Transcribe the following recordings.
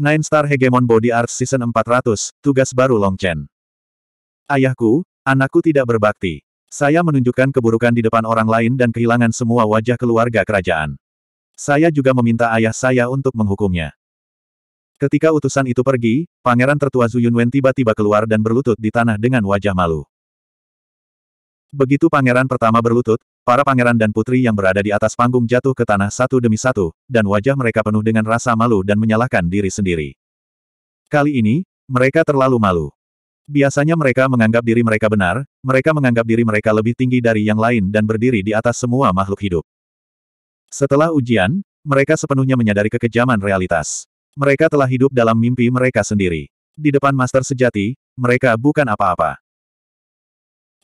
Nine Star Hegemon Body Arts Season 400, tugas baru Long Chen. Ayahku, anakku tidak berbakti. Saya menunjukkan keburukan di depan orang lain dan kehilangan semua wajah keluarga kerajaan. Saya juga meminta ayah saya untuk menghukumnya. Ketika utusan itu pergi, pangeran tertua Zuyunwen tiba-tiba keluar dan berlutut di tanah dengan wajah malu. Begitu pangeran pertama berlutut, para pangeran dan putri yang berada di atas panggung jatuh ke tanah satu demi satu, dan wajah mereka penuh dengan rasa malu dan menyalahkan diri sendiri. Kali ini, mereka terlalu malu. Biasanya mereka menganggap diri mereka benar, mereka menganggap diri mereka lebih tinggi dari yang lain dan berdiri di atas semua makhluk hidup. Setelah ujian, mereka sepenuhnya menyadari kekejaman realitas. Mereka telah hidup dalam mimpi mereka sendiri. Di depan master sejati, mereka bukan apa-apa.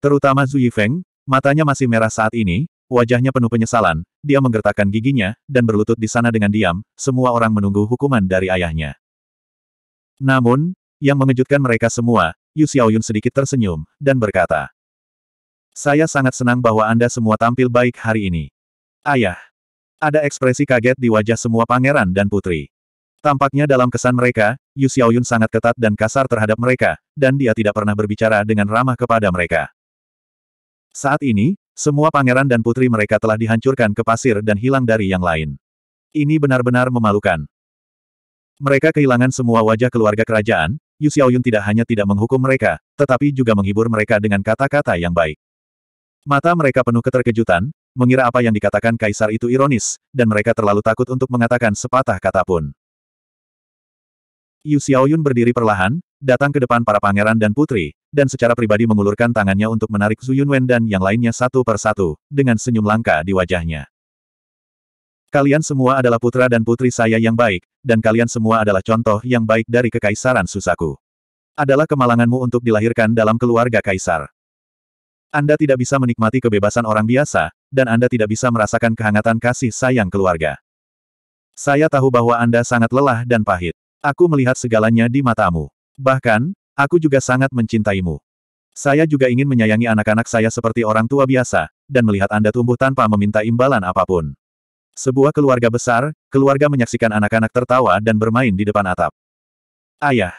Terutama Zhu Feng, matanya masih merah saat ini, wajahnya penuh penyesalan, dia menggertakkan giginya, dan berlutut di sana dengan diam, semua orang menunggu hukuman dari ayahnya. Namun, yang mengejutkan mereka semua, Yu Xiaoyun sedikit tersenyum, dan berkata, Saya sangat senang bahwa Anda semua tampil baik hari ini. Ayah. Ada ekspresi kaget di wajah semua pangeran dan putri. Tampaknya dalam kesan mereka, Yu Xiaoyun sangat ketat dan kasar terhadap mereka, dan dia tidak pernah berbicara dengan ramah kepada mereka. Saat ini, semua pangeran dan putri mereka telah dihancurkan ke pasir dan hilang dari yang lain. Ini benar-benar memalukan. Mereka kehilangan semua wajah keluarga kerajaan, Yu Xiaoyun tidak hanya tidak menghukum mereka, tetapi juga menghibur mereka dengan kata-kata yang baik. Mata mereka penuh keterkejutan, mengira apa yang dikatakan kaisar itu ironis, dan mereka terlalu takut untuk mengatakan sepatah kata pun. Yu Xiaoyun berdiri perlahan, datang ke depan para pangeran dan putri, dan secara pribadi mengulurkan tangannya untuk menarik Zhu Yunwen dan yang lainnya satu per satu, dengan senyum langka di wajahnya. Kalian semua adalah putra dan putri saya yang baik, dan kalian semua adalah contoh yang baik dari kekaisaran Susaku. Adalah kemalanganmu untuk dilahirkan dalam keluarga kaisar. Anda tidak bisa menikmati kebebasan orang biasa, dan Anda tidak bisa merasakan kehangatan kasih sayang keluarga. Saya tahu bahwa Anda sangat lelah dan pahit. Aku melihat segalanya di matamu. Bahkan, Aku juga sangat mencintaimu. Saya juga ingin menyayangi anak-anak saya seperti orang tua biasa, dan melihat Anda tumbuh tanpa meminta imbalan apapun. Sebuah keluarga besar, keluarga menyaksikan anak-anak tertawa dan bermain di depan atap. Ayah.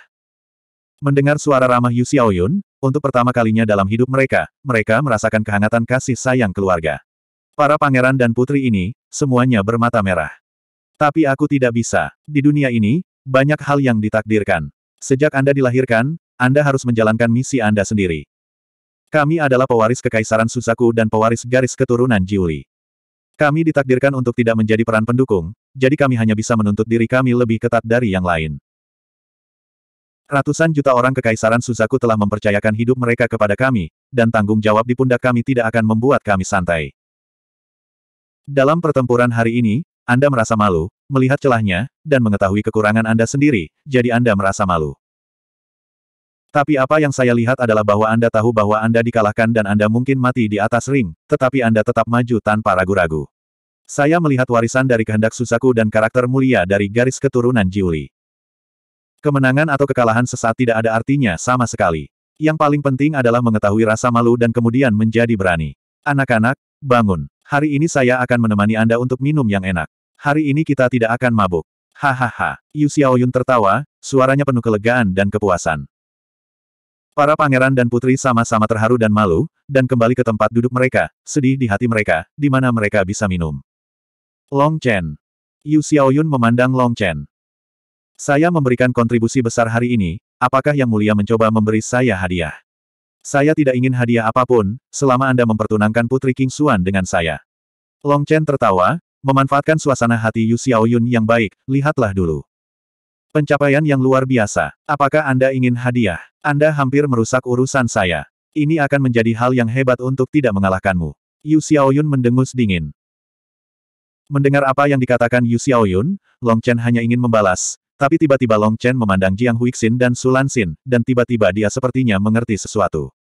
Mendengar suara ramah Yu Xiaoyun, untuk pertama kalinya dalam hidup mereka, mereka merasakan kehangatan kasih sayang keluarga. Para pangeran dan putri ini, semuanya bermata merah. Tapi aku tidak bisa. Di dunia ini, banyak hal yang ditakdirkan. Sejak Anda dilahirkan, anda harus menjalankan misi Anda sendiri. Kami adalah pewaris kekaisaran Suzaku dan pewaris garis keturunan Jiuli. Kami ditakdirkan untuk tidak menjadi peran pendukung, jadi kami hanya bisa menuntut diri kami lebih ketat dari yang lain. Ratusan juta orang kekaisaran Suzaku telah mempercayakan hidup mereka kepada kami, dan tanggung jawab di pundak kami tidak akan membuat kami santai. Dalam pertempuran hari ini, Anda merasa malu, melihat celahnya, dan mengetahui kekurangan Anda sendiri, jadi Anda merasa malu. Tapi apa yang saya lihat adalah bahwa Anda tahu bahwa Anda dikalahkan dan Anda mungkin mati di atas ring, tetapi Anda tetap maju tanpa ragu-ragu. Saya melihat warisan dari kehendak Susaku dan karakter mulia dari garis keturunan Jiuli. Kemenangan atau kekalahan sesaat tidak ada artinya sama sekali. Yang paling penting adalah mengetahui rasa malu dan kemudian menjadi berani. Anak-anak, bangun. Hari ini saya akan menemani Anda untuk minum yang enak. Hari ini kita tidak akan mabuk. Hahaha. Yu Xiaoyun tertawa, suaranya penuh kelegaan dan kepuasan. Para pangeran dan putri sama-sama terharu dan malu, dan kembali ke tempat duduk mereka, sedih di hati mereka, di mana mereka bisa minum. Long Chen. Yu Xiaoyun memandang Long Chen. Saya memberikan kontribusi besar hari ini, apakah Yang Mulia mencoba memberi saya hadiah? Saya tidak ingin hadiah apapun, selama Anda mempertunangkan Putri King Xuan dengan saya. Long Chen tertawa, memanfaatkan suasana hati Yu Xiaoyun yang baik, lihatlah dulu. Pencapaian yang luar biasa. Apakah Anda ingin hadiah? Anda hampir merusak urusan saya. Ini akan menjadi hal yang hebat untuk tidak mengalahkanmu. Yu Xiaoyun mendengus dingin. Mendengar apa yang dikatakan Yu Xiaoyun, Long Chen hanya ingin membalas. Tapi tiba-tiba Long Chen memandang Jiang Huixin dan Su Xin, dan tiba-tiba dia sepertinya mengerti sesuatu.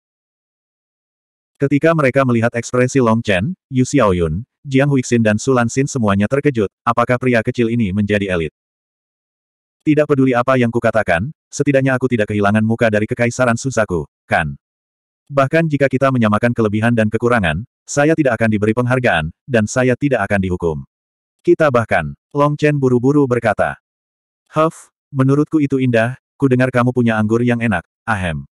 Ketika mereka melihat ekspresi Long Chen, Yu Xiaoyun, Jiang Huixin dan Su Xin semuanya terkejut, apakah pria kecil ini menjadi elit. Tidak peduli apa yang kukatakan, setidaknya aku tidak kehilangan muka dari kekaisaran susaku, kan? Bahkan jika kita menyamakan kelebihan dan kekurangan, saya tidak akan diberi penghargaan, dan saya tidak akan dihukum. Kita bahkan, Long Chen buru-buru berkata. Huff, menurutku itu indah, ku dengar kamu punya anggur yang enak, ahem.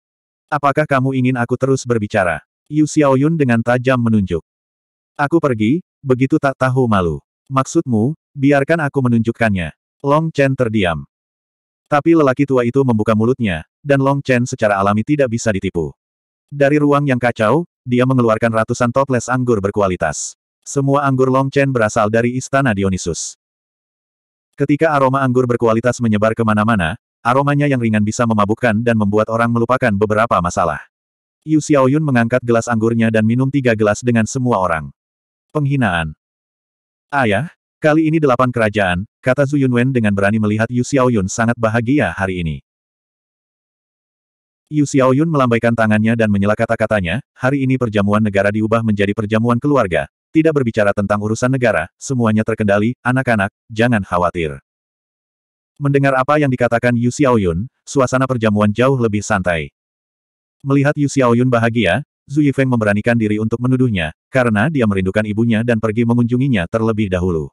Apakah kamu ingin aku terus berbicara? Yu Xiaoyun dengan tajam menunjuk. Aku pergi, begitu tak tahu malu. Maksudmu, biarkan aku menunjukkannya. Long Chen terdiam. Tapi lelaki tua itu membuka mulutnya, dan Long Chen secara alami tidak bisa ditipu. Dari ruang yang kacau, dia mengeluarkan ratusan toples anggur berkualitas. Semua anggur Long Chen berasal dari Istana Dionysus. Ketika aroma anggur berkualitas menyebar kemana-mana, aromanya yang ringan bisa memabukkan dan membuat orang melupakan beberapa masalah. Yu Xiaoyun mengangkat gelas anggurnya dan minum tiga gelas dengan semua orang. Penghinaan. Ayah, Kali ini delapan kerajaan, kata Zhu Yunwen dengan berani melihat Yu Xiaoyun sangat bahagia hari ini. Yu Xiaoyun melambaikan tangannya dan menyela kata-katanya, hari ini perjamuan negara diubah menjadi perjamuan keluarga, tidak berbicara tentang urusan negara, semuanya terkendali, anak-anak, jangan khawatir. Mendengar apa yang dikatakan Yu Xiaoyun, suasana perjamuan jauh lebih santai. Melihat Yu Xiaoyun bahagia, Zhu Yifeng memberanikan diri untuk menuduhnya, karena dia merindukan ibunya dan pergi mengunjunginya terlebih dahulu.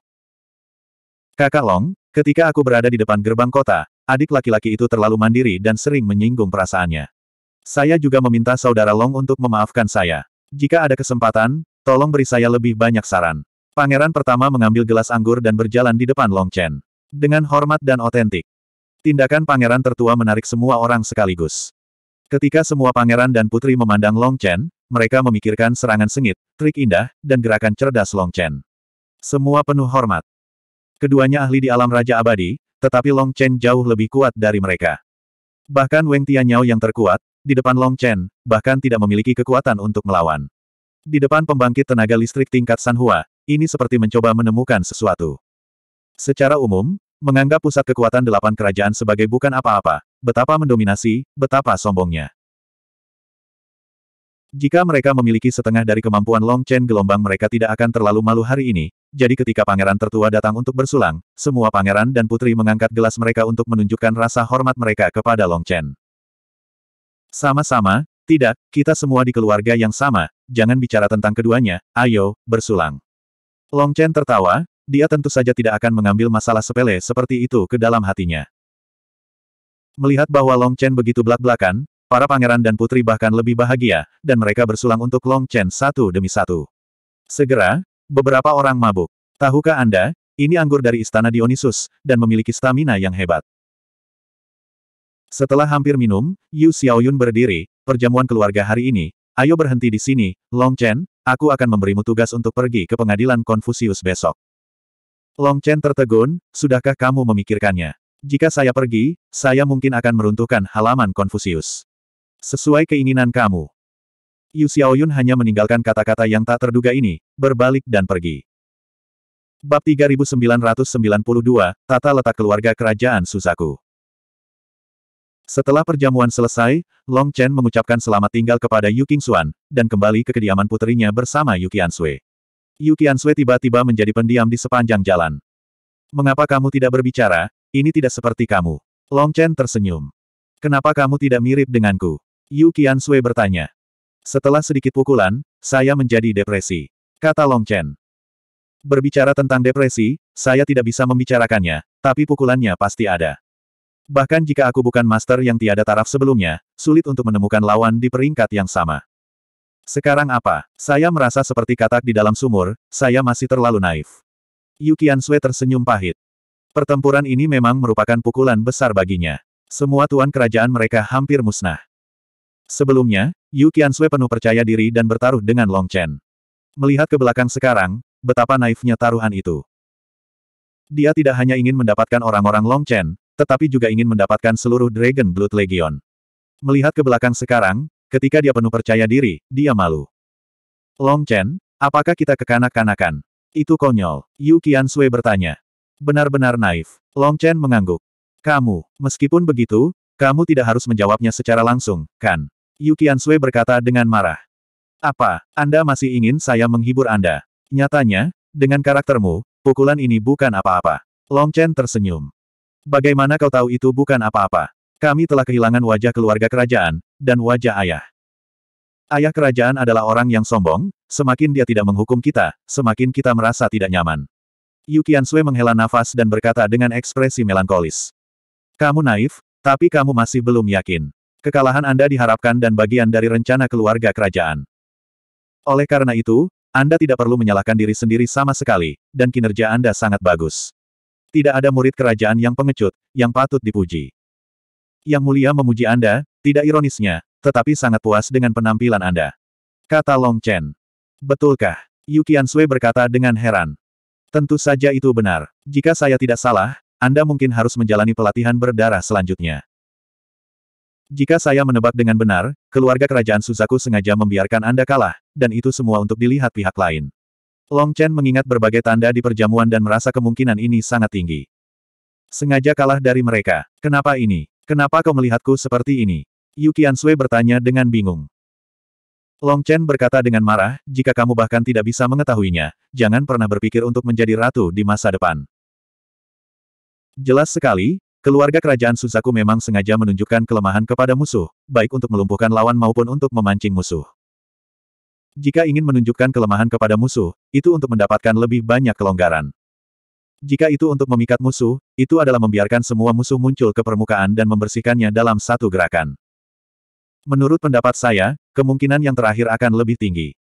Kakak Long, ketika aku berada di depan gerbang kota, adik laki-laki itu terlalu mandiri dan sering menyinggung perasaannya. Saya juga meminta saudara Long untuk memaafkan saya. Jika ada kesempatan, tolong beri saya lebih banyak saran. Pangeran pertama mengambil gelas anggur dan berjalan di depan Long Chen. Dengan hormat dan otentik. Tindakan pangeran tertua menarik semua orang sekaligus. Ketika semua pangeran dan putri memandang Long Chen, mereka memikirkan serangan sengit, trik indah, dan gerakan cerdas Long Chen. Semua penuh hormat. Keduanya ahli di alam Raja Abadi, tetapi Long Chen jauh lebih kuat dari mereka. Bahkan Weng Tianyao yang terkuat, di depan Long Chen, bahkan tidak memiliki kekuatan untuk melawan. Di depan pembangkit tenaga listrik tingkat Sanhua, ini seperti mencoba menemukan sesuatu. Secara umum, menganggap pusat kekuatan delapan kerajaan sebagai bukan apa-apa, betapa mendominasi, betapa sombongnya. Jika mereka memiliki setengah dari kemampuan Long Chen gelombang mereka tidak akan terlalu malu hari ini, jadi ketika pangeran tertua datang untuk bersulang, semua pangeran dan putri mengangkat gelas mereka untuk menunjukkan rasa hormat mereka kepada Long Chen. Sama-sama, tidak, kita semua di keluarga yang sama, jangan bicara tentang keduanya, ayo, bersulang. Long Chen tertawa, dia tentu saja tidak akan mengambil masalah sepele seperti itu ke dalam hatinya. Melihat bahwa Long Chen begitu belak-belakan, para pangeran dan putri bahkan lebih bahagia, dan mereka bersulang untuk Long Chen satu demi satu. Segera, Beberapa orang mabuk. Tahukah Anda, ini anggur dari Istana Dionysus, dan memiliki stamina yang hebat. Setelah hampir minum, Yu Xiaoyun berdiri, perjamuan keluarga hari ini, ayo berhenti di sini, Long Chen, aku akan memberimu tugas untuk pergi ke pengadilan Konfusius besok. Long Chen tertegun, sudahkah kamu memikirkannya? Jika saya pergi, saya mungkin akan meruntuhkan halaman Konfusius. Sesuai keinginan kamu, Yu Xiaoyun hanya meninggalkan kata-kata yang tak terduga ini, berbalik dan pergi. Bab 3992, Tata Letak Keluarga Kerajaan Suzaku Setelah perjamuan selesai, Long Chen mengucapkan selamat tinggal kepada Yu Qingxuan, dan kembali ke kediaman putrinya bersama Yu Sui. Yu Sui tiba-tiba menjadi pendiam di sepanjang jalan. Mengapa kamu tidak berbicara? Ini tidak seperti kamu. Long Chen tersenyum. Kenapa kamu tidak mirip denganku? Yu Sui bertanya. Setelah sedikit pukulan, saya menjadi depresi. Kata Long Chen. Berbicara tentang depresi, saya tidak bisa membicarakannya, tapi pukulannya pasti ada. Bahkan jika aku bukan master yang tiada taraf sebelumnya, sulit untuk menemukan lawan di peringkat yang sama. Sekarang apa? Saya merasa seperti katak di dalam sumur, saya masih terlalu naif. Yukian Sui tersenyum pahit. Pertempuran ini memang merupakan pukulan besar baginya. Semua tuan kerajaan mereka hampir musnah. Sebelumnya, Yu Qiansui penuh percaya diri dan bertaruh dengan Long Chen. Melihat ke belakang sekarang, betapa naifnya taruhan itu. Dia tidak hanya ingin mendapatkan orang-orang Long Chen, tetapi juga ingin mendapatkan seluruh Dragon Blood Legion. Melihat ke belakang sekarang, ketika dia penuh percaya diri, dia malu. Long Chen, apakah kita kekanak-kanakan? Itu konyol, Yu Sui bertanya. Benar-benar naif. Long Chen mengangguk. Kamu, meskipun begitu, kamu tidak harus menjawabnya secara langsung, kan? Yu Qiansui berkata dengan marah. Apa, Anda masih ingin saya menghibur Anda? Nyatanya, dengan karaktermu, pukulan ini bukan apa-apa. Long Chen tersenyum. Bagaimana kau tahu itu bukan apa-apa? Kami telah kehilangan wajah keluarga kerajaan, dan wajah ayah. Ayah kerajaan adalah orang yang sombong, semakin dia tidak menghukum kita, semakin kita merasa tidak nyaman. Yu Qiansui menghela nafas dan berkata dengan ekspresi melankolis. Kamu naif, tapi kamu masih belum yakin. Kekalahan Anda diharapkan dan bagian dari rencana keluarga kerajaan. Oleh karena itu, Anda tidak perlu menyalahkan diri sendiri sama sekali, dan kinerja Anda sangat bagus. Tidak ada murid kerajaan yang pengecut, yang patut dipuji. Yang mulia memuji Anda, tidak ironisnya, tetapi sangat puas dengan penampilan Anda. Kata Long Chen. Betulkah? Yukian Sui berkata dengan heran. Tentu saja itu benar. Jika saya tidak salah, Anda mungkin harus menjalani pelatihan berdarah selanjutnya. Jika saya menebak dengan benar, keluarga kerajaan Suzaku sengaja membiarkan Anda kalah, dan itu semua untuk dilihat pihak lain. Long Chen mengingat berbagai tanda di perjamuan dan merasa kemungkinan ini sangat tinggi. Sengaja kalah dari mereka. Kenapa ini? Kenapa kau melihatku seperti ini? Yukian Sui bertanya dengan bingung. Long Chen berkata dengan marah, jika kamu bahkan tidak bisa mengetahuinya, jangan pernah berpikir untuk menjadi ratu di masa depan. Jelas sekali, Keluarga kerajaan Suzaku memang sengaja menunjukkan kelemahan kepada musuh, baik untuk melumpuhkan lawan maupun untuk memancing musuh. Jika ingin menunjukkan kelemahan kepada musuh, itu untuk mendapatkan lebih banyak kelonggaran. Jika itu untuk memikat musuh, itu adalah membiarkan semua musuh muncul ke permukaan dan membersihkannya dalam satu gerakan. Menurut pendapat saya, kemungkinan yang terakhir akan lebih tinggi.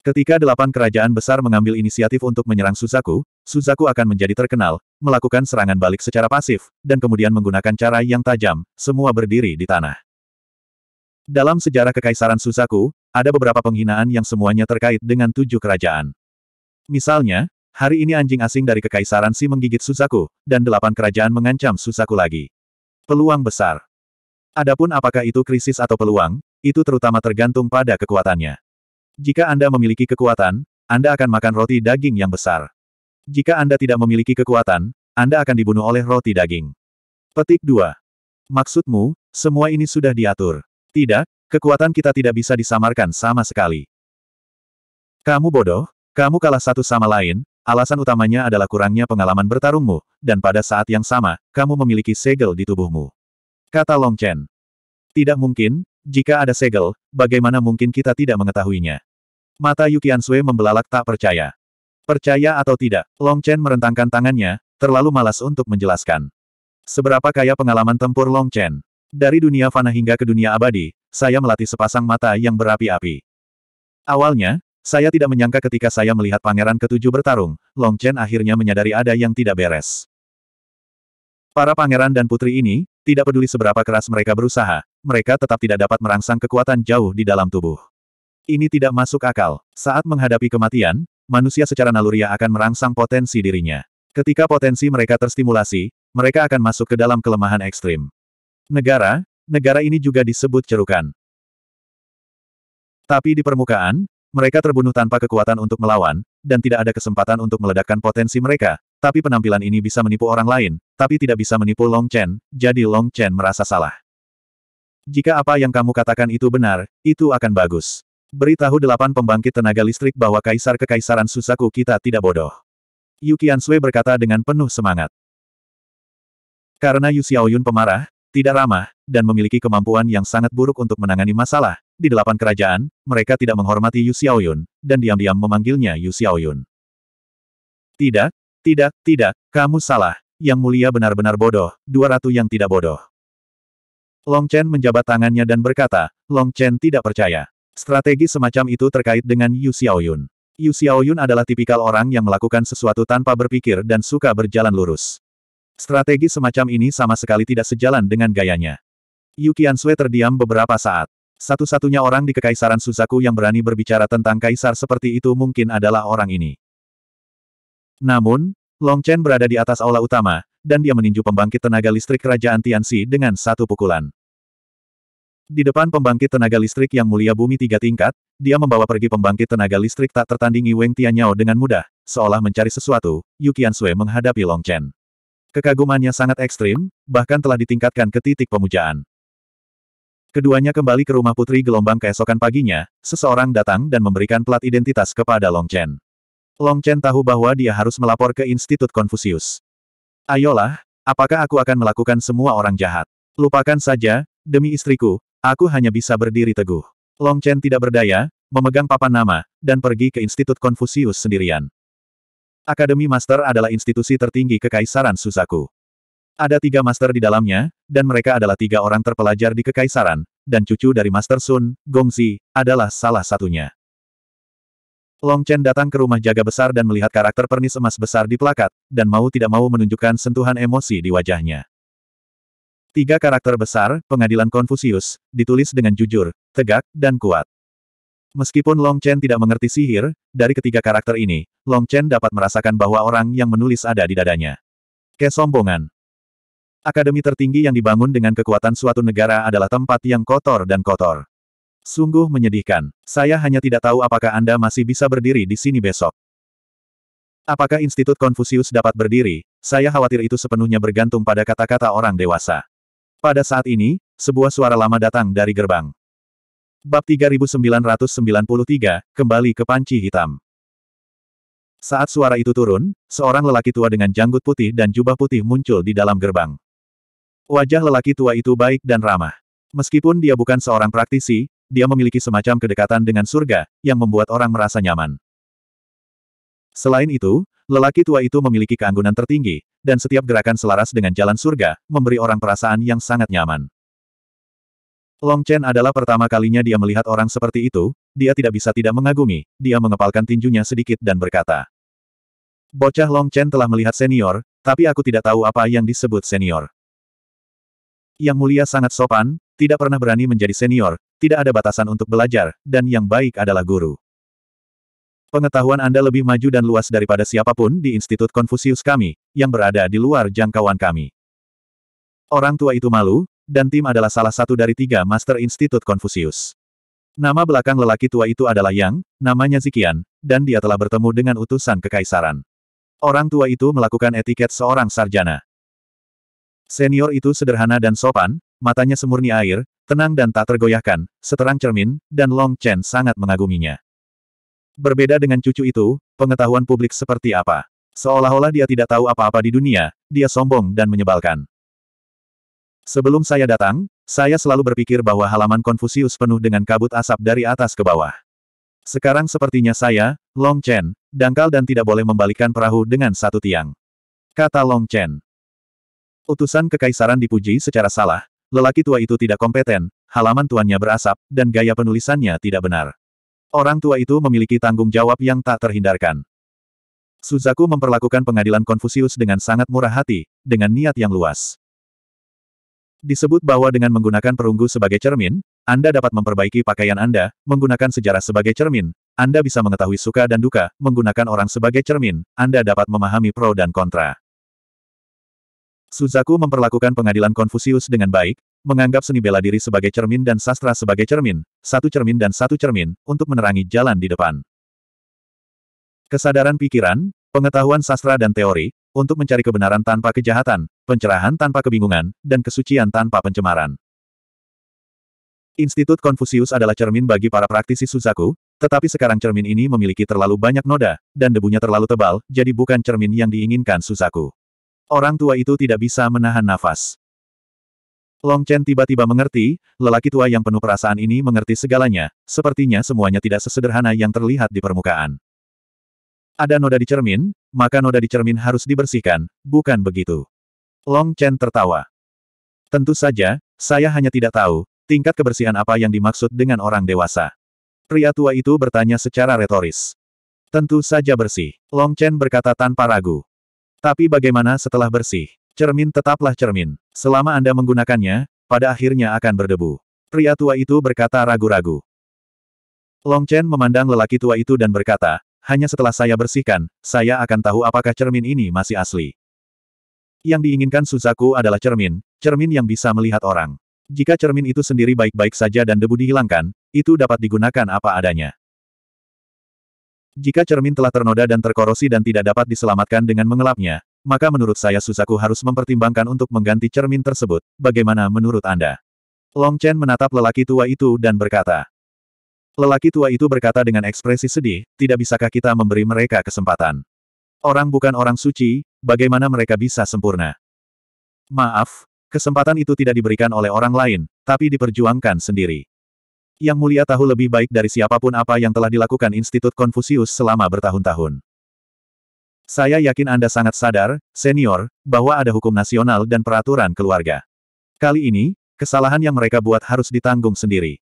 Ketika delapan kerajaan besar mengambil inisiatif untuk menyerang Suzaku, Suzaku akan menjadi terkenal, melakukan serangan balik secara pasif, dan kemudian menggunakan cara yang tajam, semua berdiri di tanah. Dalam sejarah kekaisaran Suzaku, ada beberapa penghinaan yang semuanya terkait dengan tujuh kerajaan. Misalnya, hari ini anjing asing dari kekaisaran Si menggigit Suzaku, dan delapan kerajaan mengancam Suzaku lagi. Peluang besar. Adapun apakah itu krisis atau peluang, itu terutama tergantung pada kekuatannya. Jika Anda memiliki kekuatan, Anda akan makan roti daging yang besar. Jika Anda tidak memiliki kekuatan, Anda akan dibunuh oleh roti daging. Petik 2. Maksudmu, semua ini sudah diatur. Tidak, kekuatan kita tidak bisa disamarkan sama sekali. Kamu bodoh, kamu kalah satu sama lain, alasan utamanya adalah kurangnya pengalaman bertarungmu, dan pada saat yang sama, kamu memiliki segel di tubuhmu. Kata Long Chen. Tidak mungkin, jika ada segel, bagaimana mungkin kita tidak mengetahuinya? Mata Yukian Sui membelalak tak percaya. Percaya atau tidak, Long Chen merentangkan tangannya, terlalu malas untuk menjelaskan. Seberapa kaya pengalaman tempur Long Chen? Dari dunia fana hingga ke dunia abadi, saya melatih sepasang mata yang berapi-api. Awalnya, saya tidak menyangka ketika saya melihat pangeran ketujuh bertarung, Long Chen akhirnya menyadari ada yang tidak beres. Para pangeran dan putri ini, tidak peduli seberapa keras mereka berusaha, mereka tetap tidak dapat merangsang kekuatan jauh di dalam tubuh. Ini tidak masuk akal. Saat menghadapi kematian, manusia secara naluriah akan merangsang potensi dirinya. Ketika potensi mereka terstimulasi, mereka akan masuk ke dalam kelemahan ekstrim. Negara, negara ini juga disebut cerukan. Tapi di permukaan, mereka terbunuh tanpa kekuatan untuk melawan, dan tidak ada kesempatan untuk meledakkan potensi mereka, tapi penampilan ini bisa menipu orang lain, tapi tidak bisa menipu Long Chen, jadi Long Chen merasa salah. Jika apa yang kamu katakan itu benar, itu akan bagus. Beritahu delapan pembangkit tenaga listrik bahwa kaisar kekaisaran Susaku kita tidak bodoh. Yu Qianshui berkata dengan penuh semangat. Karena Yu Xiaoyun pemarah, tidak ramah, dan memiliki kemampuan yang sangat buruk untuk menangani masalah, di delapan kerajaan, mereka tidak menghormati Yu Xiaoyun, dan diam-diam memanggilnya Yu Xiaoyun. Tidak, tidak, tidak, kamu salah. Yang mulia benar-benar bodoh, dua ratu yang tidak bodoh. Long Chen menjabat tangannya dan berkata, Long Chen tidak percaya. Strategi semacam itu terkait dengan Yu Xiaoyun. Yu Xiaoyun adalah tipikal orang yang melakukan sesuatu tanpa berpikir dan suka berjalan lurus. Strategi semacam ini sama sekali tidak sejalan dengan gayanya. Yu Qianshui terdiam beberapa saat. Satu-satunya orang di Kekaisaran Suzaku yang berani berbicara tentang kaisar seperti itu mungkin adalah orang ini. Namun, Long Chen berada di atas aula utama, dan dia meninju pembangkit tenaga listrik Kerajaan Tianxi dengan satu pukulan. Di depan pembangkit tenaga listrik yang mulia bumi tiga tingkat, dia membawa pergi pembangkit tenaga listrik tak tertandingi Weng Tianyao dengan mudah, seolah mencari sesuatu, Yu Sui menghadapi Long Chen. Kekagumannya sangat ekstrim, bahkan telah ditingkatkan ke titik pemujaan. Keduanya kembali ke rumah Putri Gelombang keesokan paginya, seseorang datang dan memberikan plat identitas kepada Long Chen. Long Chen tahu bahwa dia harus melapor ke Institut Konfusius. Ayolah, apakah aku akan melakukan semua orang jahat? Lupakan saja, demi istriku, Aku hanya bisa berdiri teguh. Long Chen tidak berdaya, memegang papan nama, dan pergi ke Institut Konfusius sendirian. Akademi Master adalah institusi tertinggi Kekaisaran Suzaku. Ada tiga master di dalamnya, dan mereka adalah tiga orang terpelajar di Kekaisaran, dan cucu dari Master Sun, Gongzi, adalah salah satunya. Long Chen datang ke rumah jaga besar dan melihat karakter pernis emas besar di plakat, dan mau tidak mau menunjukkan sentuhan emosi di wajahnya. Tiga karakter besar, pengadilan Konfusius, ditulis dengan jujur, tegak, dan kuat. Meskipun Long Chen tidak mengerti sihir, dari ketiga karakter ini, Long Chen dapat merasakan bahwa orang yang menulis ada di dadanya. Kesombongan. Akademi tertinggi yang dibangun dengan kekuatan suatu negara adalah tempat yang kotor dan kotor. Sungguh menyedihkan. Saya hanya tidak tahu apakah Anda masih bisa berdiri di sini besok. Apakah Institut Konfusius dapat berdiri? Saya khawatir itu sepenuhnya bergantung pada kata-kata orang dewasa. Pada saat ini, sebuah suara lama datang dari gerbang. Bab 3993, kembali ke panci hitam. Saat suara itu turun, seorang lelaki tua dengan janggut putih dan jubah putih muncul di dalam gerbang. Wajah lelaki tua itu baik dan ramah. Meskipun dia bukan seorang praktisi, dia memiliki semacam kedekatan dengan surga, yang membuat orang merasa nyaman. Selain itu, Lelaki tua itu memiliki keanggunan tertinggi, dan setiap gerakan selaras dengan jalan surga, memberi orang perasaan yang sangat nyaman. Long Chen adalah pertama kalinya dia melihat orang seperti itu, dia tidak bisa tidak mengagumi, dia mengepalkan tinjunya sedikit dan berkata. Bocah Long Chen telah melihat senior, tapi aku tidak tahu apa yang disebut senior. Yang mulia sangat sopan, tidak pernah berani menjadi senior, tidak ada batasan untuk belajar, dan yang baik adalah guru. Pengetahuan Anda lebih maju dan luas daripada siapapun di Institut Konfusius kami, yang berada di luar jangkauan kami. Orang tua itu malu, dan Tim adalah salah satu dari tiga Master Institut Konfusius. Nama belakang lelaki tua itu adalah Yang, namanya Zikian, dan dia telah bertemu dengan utusan kekaisaran. Orang tua itu melakukan etiket seorang sarjana. Senior itu sederhana dan sopan, matanya semurni air, tenang dan tak tergoyahkan, seterang cermin, dan Long Chen sangat mengaguminya. Berbeda dengan cucu itu, pengetahuan publik seperti apa? Seolah-olah dia tidak tahu apa-apa di dunia, dia sombong dan menyebalkan. Sebelum saya datang, saya selalu berpikir bahwa halaman Konfusius penuh dengan kabut asap dari atas ke bawah. Sekarang sepertinya saya, Long Chen, dangkal dan tidak boleh membalikkan perahu dengan satu tiang. Kata Long Chen. Utusan kekaisaran dipuji secara salah, lelaki tua itu tidak kompeten, halaman tuannya berasap, dan gaya penulisannya tidak benar. Orang tua itu memiliki tanggung jawab yang tak terhindarkan. Suzaku memperlakukan pengadilan Konfusius dengan sangat murah hati, dengan niat yang luas. Disebut bahwa dengan menggunakan perunggu sebagai cermin, Anda dapat memperbaiki pakaian Anda, menggunakan sejarah sebagai cermin, Anda bisa mengetahui suka dan duka, menggunakan orang sebagai cermin, Anda dapat memahami pro dan kontra. Suzaku memperlakukan pengadilan Konfusius dengan baik, Menganggap seni bela diri sebagai cermin dan sastra sebagai cermin, satu cermin dan satu cermin, untuk menerangi jalan di depan. Kesadaran pikiran, pengetahuan sastra dan teori, untuk mencari kebenaran tanpa kejahatan, pencerahan tanpa kebingungan, dan kesucian tanpa pencemaran. Institut Konfusius adalah cermin bagi para praktisi Suzaku, tetapi sekarang cermin ini memiliki terlalu banyak noda, dan debunya terlalu tebal, jadi bukan cermin yang diinginkan Suzaku. Orang tua itu tidak bisa menahan nafas. Long Chen tiba-tiba mengerti, lelaki tua yang penuh perasaan ini mengerti segalanya, sepertinya semuanya tidak sesederhana yang terlihat di permukaan. Ada noda di cermin, maka noda di cermin harus dibersihkan, bukan begitu. Long Chen tertawa. Tentu saja, saya hanya tidak tahu, tingkat kebersihan apa yang dimaksud dengan orang dewasa. Pria tua itu bertanya secara retoris. Tentu saja bersih, Long Chen berkata tanpa ragu. Tapi bagaimana setelah bersih? Cermin tetaplah cermin. Selama Anda menggunakannya, pada akhirnya akan berdebu. Pria tua itu berkata ragu-ragu. Long Chen memandang lelaki tua itu dan berkata, hanya setelah saya bersihkan, saya akan tahu apakah cermin ini masih asli. Yang diinginkan Suzaku adalah cermin, cermin yang bisa melihat orang. Jika cermin itu sendiri baik-baik saja dan debu dihilangkan, itu dapat digunakan apa adanya. Jika cermin telah ternoda dan terkorosi dan tidak dapat diselamatkan dengan mengelapnya, maka menurut saya susaku harus mempertimbangkan untuk mengganti cermin tersebut. Bagaimana menurut Anda? Long Chen menatap lelaki tua itu dan berkata. Lelaki tua itu berkata dengan ekspresi sedih, tidak bisakah kita memberi mereka kesempatan? Orang bukan orang suci, bagaimana mereka bisa sempurna? Maaf, kesempatan itu tidak diberikan oleh orang lain, tapi diperjuangkan sendiri. Yang mulia tahu lebih baik dari siapapun apa yang telah dilakukan Institut Konfusius selama bertahun-tahun. Saya yakin Anda sangat sadar, senior, bahwa ada hukum nasional dan peraturan keluarga. Kali ini, kesalahan yang mereka buat harus ditanggung sendiri.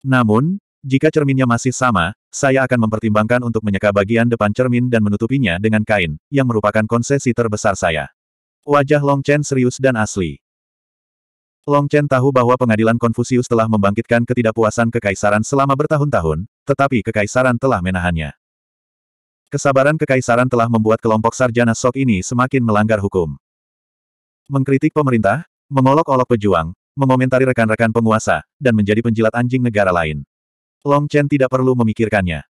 Namun, jika cerminnya masih sama, saya akan mempertimbangkan untuk menyeka bagian depan cermin dan menutupinya dengan kain, yang merupakan konsesi terbesar saya. Wajah Long Chen serius dan asli. Long Chen tahu bahwa pengadilan Konfusius telah membangkitkan ketidakpuasan kekaisaran selama bertahun-tahun, tetapi kekaisaran telah menahannya. Kesabaran kekaisaran telah membuat kelompok sarjana sok ini semakin melanggar hukum. Mengkritik pemerintah, mengolok-olok pejuang, mengomentari rekan-rekan penguasa, dan menjadi penjilat anjing negara lain. Long Chen tidak perlu memikirkannya.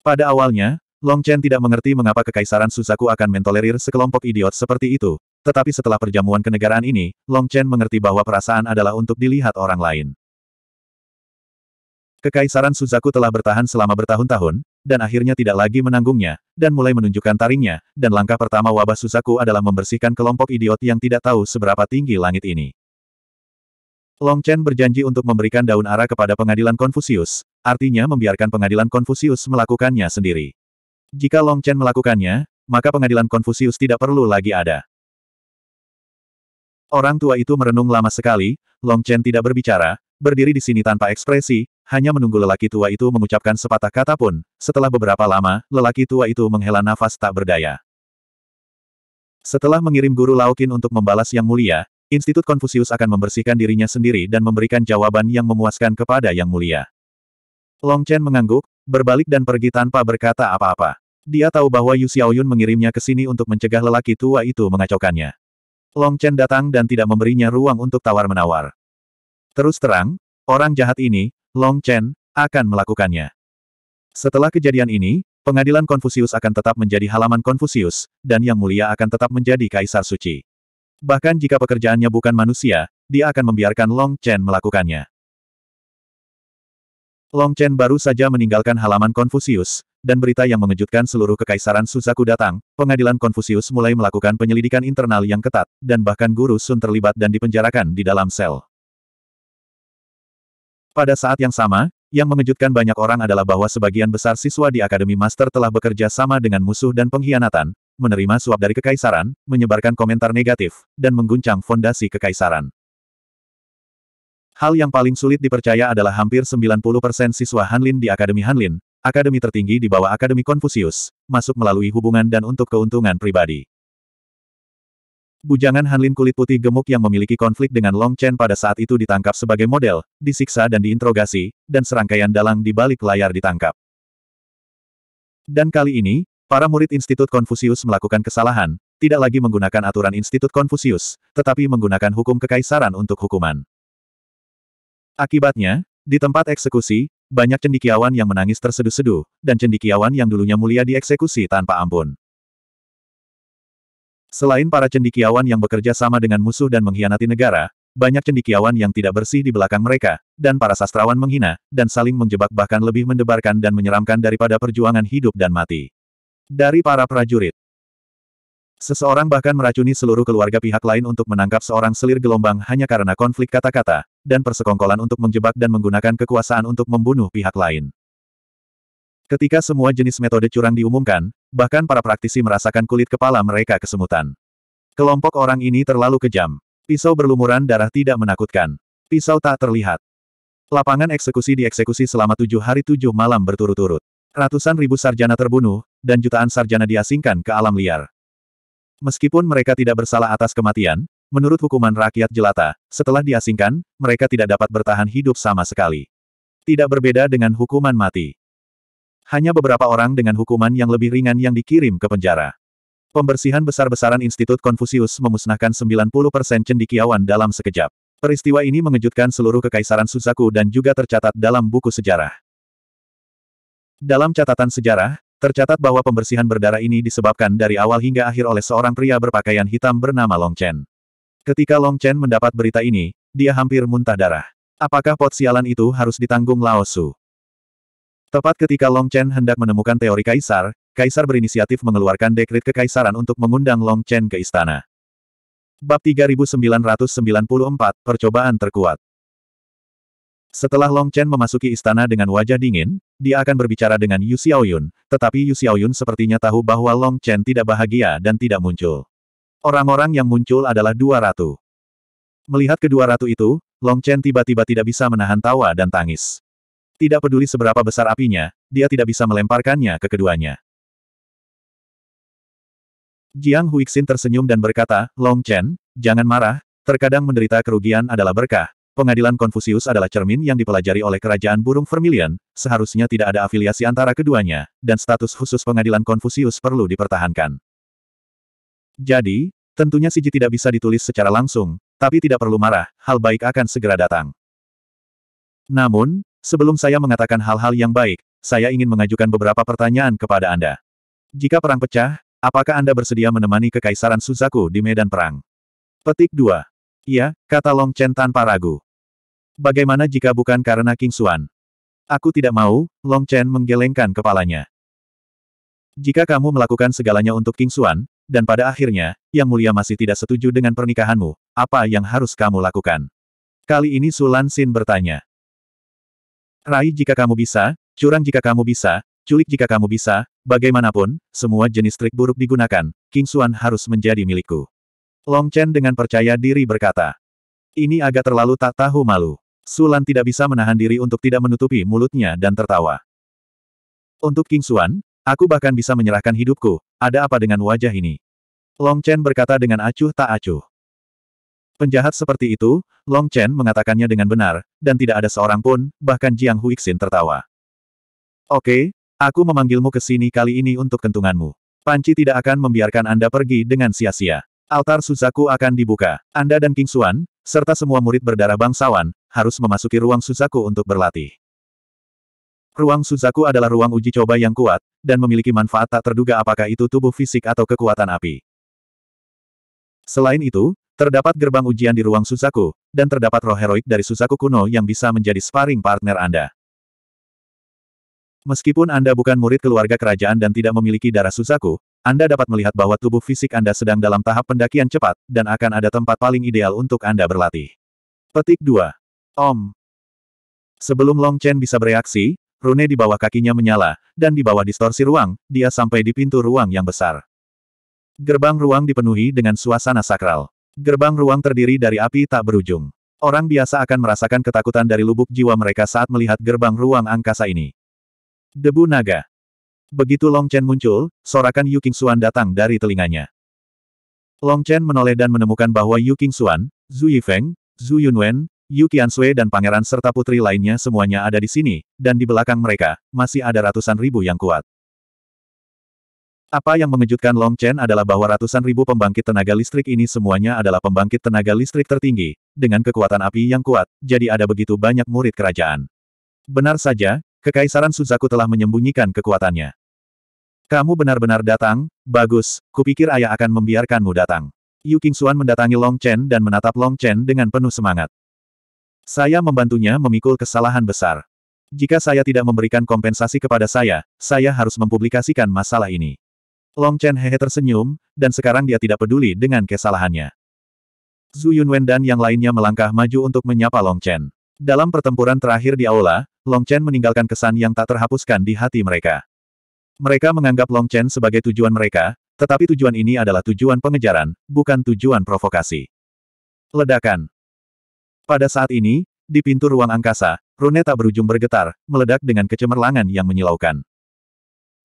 Pada awalnya, Long Chen tidak mengerti mengapa kekaisaran Suzaku akan mentolerir sekelompok idiot seperti itu, tetapi setelah perjamuan kenegaraan ini, Long Chen mengerti bahwa perasaan adalah untuk dilihat orang lain. Kekaisaran Suzaku telah bertahan selama bertahun-tahun, dan akhirnya tidak lagi menanggungnya, dan mulai menunjukkan taringnya, dan langkah pertama wabah Suzaku adalah membersihkan kelompok idiot yang tidak tahu seberapa tinggi langit ini. Long Chen berjanji untuk memberikan daun ara kepada pengadilan Konfusius, artinya membiarkan pengadilan Konfusius melakukannya sendiri. Jika Long Chen melakukannya, maka pengadilan Konfusius tidak perlu lagi ada. Orang tua itu merenung lama sekali, Long Chen tidak berbicara, berdiri di sini tanpa ekspresi, hanya menunggu lelaki tua itu mengucapkan sepatah kata pun, setelah beberapa lama, lelaki tua itu menghela nafas tak berdaya. Setelah mengirim guru Laokin untuk membalas yang mulia, Institut Konfusius akan membersihkan dirinya sendiri dan memberikan jawaban yang memuaskan kepada yang mulia. Long Chen mengangguk, berbalik dan pergi tanpa berkata apa-apa. Dia tahu bahwa Yu Xiaoyun mengirimnya ke sini untuk mencegah lelaki tua itu mengacaukannya. Long Chen datang dan tidak memberinya ruang untuk tawar-menawar. Terus terang, orang jahat ini, Long Chen, akan melakukannya. Setelah kejadian ini, pengadilan Konfusius akan tetap menjadi halaman Konfusius, dan Yang Mulia akan tetap menjadi Kaisar Suci. Bahkan jika pekerjaannya bukan manusia, dia akan membiarkan Long Chen melakukannya. Long Chen baru saja meninggalkan halaman Konfusius, dan berita yang mengejutkan seluruh kekaisaran Suzaku datang, pengadilan Konfusius mulai melakukan penyelidikan internal yang ketat, dan bahkan guru Sun terlibat dan dipenjarakan di dalam sel. Pada saat yang sama, yang mengejutkan banyak orang adalah bahwa sebagian besar siswa di Akademi Master telah bekerja sama dengan musuh dan pengkhianatan, menerima suap dari kekaisaran, menyebarkan komentar negatif, dan mengguncang fondasi kekaisaran. Hal yang paling sulit dipercaya adalah hampir 90% siswa Hanlin di Akademi Hanlin, akademi tertinggi di bawah Akademi Konfusius, masuk melalui hubungan dan untuk keuntungan pribadi. Bujangan Hanlin kulit putih gemuk yang memiliki konflik dengan Long Chen pada saat itu ditangkap sebagai model, disiksa dan diinterogasi, dan serangkaian dalang di balik layar ditangkap. Dan kali ini, para murid Institut Konfusius melakukan kesalahan, tidak lagi menggunakan aturan Institut Konfusius, tetapi menggunakan hukum kekaisaran untuk hukuman. Akibatnya, di tempat eksekusi, banyak cendikiawan yang menangis terseduh-seduh, dan cendikiawan yang dulunya mulia dieksekusi tanpa ampun. Selain para cendikiawan yang bekerja sama dengan musuh dan mengkhianati negara, banyak cendikiawan yang tidak bersih di belakang mereka, dan para sastrawan menghina, dan saling menjebak bahkan lebih mendebarkan dan menyeramkan daripada perjuangan hidup dan mati. Dari para prajurit, Seseorang bahkan meracuni seluruh keluarga pihak lain untuk menangkap seorang selir gelombang hanya karena konflik kata-kata, dan persekongkolan untuk menjebak dan menggunakan kekuasaan untuk membunuh pihak lain. Ketika semua jenis metode curang diumumkan, bahkan para praktisi merasakan kulit kepala mereka kesemutan. Kelompok orang ini terlalu kejam. Pisau berlumuran darah tidak menakutkan. Pisau tak terlihat. Lapangan eksekusi dieksekusi selama tujuh hari tujuh malam berturut-turut. Ratusan ribu sarjana terbunuh, dan jutaan sarjana diasingkan ke alam liar. Meskipun mereka tidak bersalah atas kematian, menurut hukuman rakyat jelata, setelah diasingkan, mereka tidak dapat bertahan hidup sama sekali. Tidak berbeda dengan hukuman mati. Hanya beberapa orang dengan hukuman yang lebih ringan yang dikirim ke penjara. Pembersihan besar-besaran Institut Konfusius memusnahkan 90% cendikiawan dalam sekejap. Peristiwa ini mengejutkan seluruh kekaisaran Suzaku dan juga tercatat dalam buku sejarah. Dalam catatan sejarah, tercatat bahwa pembersihan berdarah ini disebabkan dari awal hingga akhir oleh seorang pria berpakaian hitam bernama Long Chen. Ketika Long Chen mendapat berita ini, dia hampir muntah darah. Apakah pot sialan itu harus ditanggung Lao Su? Tepat ketika Long Chen hendak menemukan teori kaisar, kaisar berinisiatif mengeluarkan dekrit kekaisaran untuk mengundang Long Chen ke istana. Bab 3994, Percobaan Terkuat Setelah Long Chen memasuki istana dengan wajah dingin, dia akan berbicara dengan Yu Xiaoyun, tetapi Yu Xiaoyun sepertinya tahu bahwa Long Chen tidak bahagia dan tidak muncul. Orang-orang yang muncul adalah dua ratu. Melihat kedua ratu itu, Long Chen tiba-tiba tidak bisa menahan tawa dan tangis. Tidak peduli seberapa besar apinya, dia tidak bisa melemparkannya ke keduanya. Jiang Huixin tersenyum dan berkata, Long Chen, jangan marah, terkadang menderita kerugian adalah berkah. Pengadilan Konfusius adalah cermin yang dipelajari oleh kerajaan burung Vermilion, seharusnya tidak ada afiliasi antara keduanya, dan status khusus pengadilan Konfusius perlu dipertahankan. Jadi, tentunya Siji tidak bisa ditulis secara langsung, tapi tidak perlu marah, hal baik akan segera datang. Namun, Sebelum saya mengatakan hal-hal yang baik, saya ingin mengajukan beberapa pertanyaan kepada Anda. Jika perang pecah, apakah Anda bersedia menemani kekaisaran Suzaku di medan perang? Petik 2. Iya, kata Long Chen tanpa ragu. Bagaimana jika bukan karena King Xuan? Aku tidak mau, Long Chen menggelengkan kepalanya. Jika kamu melakukan segalanya untuk King Xuan, dan pada akhirnya, Yang Mulia masih tidak setuju dengan pernikahanmu, apa yang harus kamu lakukan? Kali ini Sulan Sin bertanya. Raih jika kamu bisa, curang jika kamu bisa, culik jika kamu bisa, bagaimanapun, semua jenis trik buruk digunakan, King Xuan harus menjadi milikku. Long Chen dengan percaya diri berkata. Ini agak terlalu tak tahu malu. Sulan tidak bisa menahan diri untuk tidak menutupi mulutnya dan tertawa. Untuk King Xuan, aku bahkan bisa menyerahkan hidupku, ada apa dengan wajah ini? Long Chen berkata dengan acuh tak acuh. Penjahat seperti itu, Long Chen mengatakannya dengan benar, dan tidak ada seorang pun, bahkan Jiang Huixin tertawa. Oke, aku memanggilmu ke sini kali ini untuk kentunganmu. Panci tidak akan membiarkan Anda pergi dengan sia-sia. Altar Suzaku akan dibuka. Anda dan King Xuan, serta semua murid berdarah bangsawan, harus memasuki ruang Suzaku untuk berlatih. Ruang Suzaku adalah ruang uji coba yang kuat, dan memiliki manfaat tak terduga apakah itu tubuh fisik atau kekuatan api. Selain itu, Terdapat gerbang ujian di ruang Susaku, dan terdapat roh heroik dari Susaku kuno yang bisa menjadi sparring partner Anda. Meskipun Anda bukan murid keluarga kerajaan dan tidak memiliki darah Susaku, Anda dapat melihat bahwa tubuh fisik Anda sedang dalam tahap pendakian cepat, dan akan ada tempat paling ideal untuk Anda berlatih. Petik 2. Om. Sebelum Long Chen bisa bereaksi, rune di bawah kakinya menyala, dan di bawah distorsi ruang, dia sampai di pintu ruang yang besar. Gerbang ruang dipenuhi dengan suasana sakral. Gerbang ruang terdiri dari api tak berujung. Orang biasa akan merasakan ketakutan dari lubuk jiwa mereka saat melihat gerbang ruang angkasa ini. Debu naga. Begitu Long Chen muncul, sorakan Yu Xuan datang dari telinganya. Long Chen menoleh dan menemukan bahwa Yu Xuan, Zhu Yifeng, Zhu Yunwen, Yu Sui dan pangeran serta putri lainnya semuanya ada di sini, dan di belakang mereka, masih ada ratusan ribu yang kuat. Apa yang mengejutkan Long Chen adalah bahwa ratusan ribu pembangkit tenaga listrik ini semuanya adalah pembangkit tenaga listrik tertinggi, dengan kekuatan api yang kuat, jadi ada begitu banyak murid kerajaan. Benar saja, Kekaisaran Suzaku telah menyembunyikan kekuatannya. Kamu benar-benar datang, bagus, kupikir ayah akan membiarkanmu datang. Yu Qingxuan mendatangi Long Chen dan menatap Long Chen dengan penuh semangat. Saya membantunya memikul kesalahan besar. Jika saya tidak memberikan kompensasi kepada saya, saya harus mempublikasikan masalah ini. Long Chen Hehe tersenyum, dan sekarang dia tidak peduli dengan kesalahannya. Zhu Yunwen dan yang lainnya melangkah maju untuk menyapa Long Chen. Dalam pertempuran terakhir di aula, Long Chen meninggalkan kesan yang tak terhapuskan di hati mereka. Mereka menganggap Long Chen sebagai tujuan mereka, tetapi tujuan ini adalah tujuan pengejaran, bukan tujuan provokasi. Ledakan Pada saat ini, di pintu ruang angkasa, rune tak berujung bergetar, meledak dengan kecemerlangan yang menyilaukan.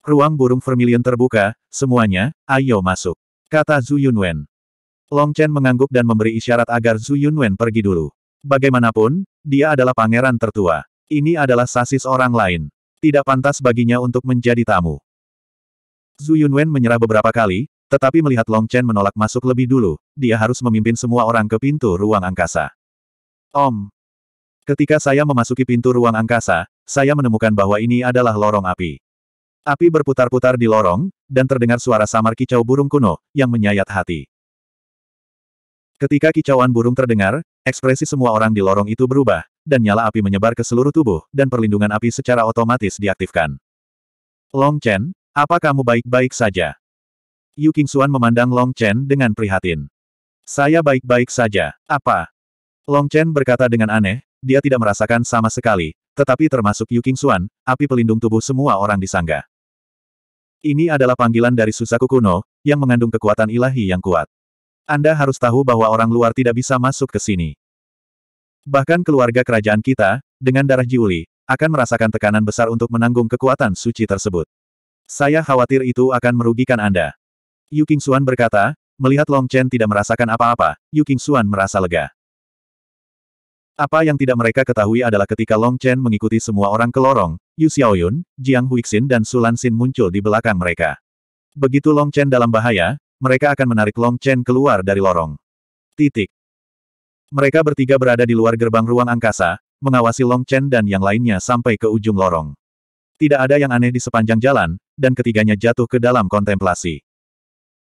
Ruang burung vermilion terbuka, semuanya, ayo masuk. Kata Zhu Yunwen. Long Chen mengangguk dan memberi isyarat agar Zhu Yunwen pergi dulu. Bagaimanapun, dia adalah pangeran tertua. Ini adalah sasis orang lain. Tidak pantas baginya untuk menjadi tamu. Zhu Yunwen menyerah beberapa kali, tetapi melihat Long Chen menolak masuk lebih dulu, dia harus memimpin semua orang ke pintu ruang angkasa. Om. Ketika saya memasuki pintu ruang angkasa, saya menemukan bahwa ini adalah lorong api. Api berputar-putar di lorong, dan terdengar suara samar kicau burung kuno, yang menyayat hati. Ketika kicauan burung terdengar, ekspresi semua orang di lorong itu berubah, dan nyala api menyebar ke seluruh tubuh, dan perlindungan api secara otomatis diaktifkan. Long Chen, apa kamu baik-baik saja? Yu Xuan memandang Long Chen dengan prihatin. Saya baik-baik saja. Apa? Long Chen berkata dengan aneh, dia tidak merasakan sama sekali, tetapi termasuk Yu Xuan, api pelindung tubuh semua orang di sangga. Ini adalah panggilan dari Susaku kuno, yang mengandung kekuatan ilahi yang kuat. Anda harus tahu bahwa orang luar tidak bisa masuk ke sini. Bahkan keluarga kerajaan kita, dengan darah Jiuli, akan merasakan tekanan besar untuk menanggung kekuatan suci tersebut. Saya khawatir itu akan merugikan Anda. Yu King berkata, melihat Long Chen tidak merasakan apa-apa, Yu King merasa lega. Apa yang tidak mereka ketahui adalah ketika Long Chen mengikuti semua orang ke lorong, Yu Xiaoyun, Jiang Huixin dan Su Lanxin muncul di belakang mereka. Begitu Long Chen dalam bahaya, mereka akan menarik Long Chen keluar dari lorong. Titik. Mereka bertiga berada di luar gerbang ruang angkasa, mengawasi Long Chen dan yang lainnya sampai ke ujung lorong. Tidak ada yang aneh di sepanjang jalan, dan ketiganya jatuh ke dalam kontemplasi.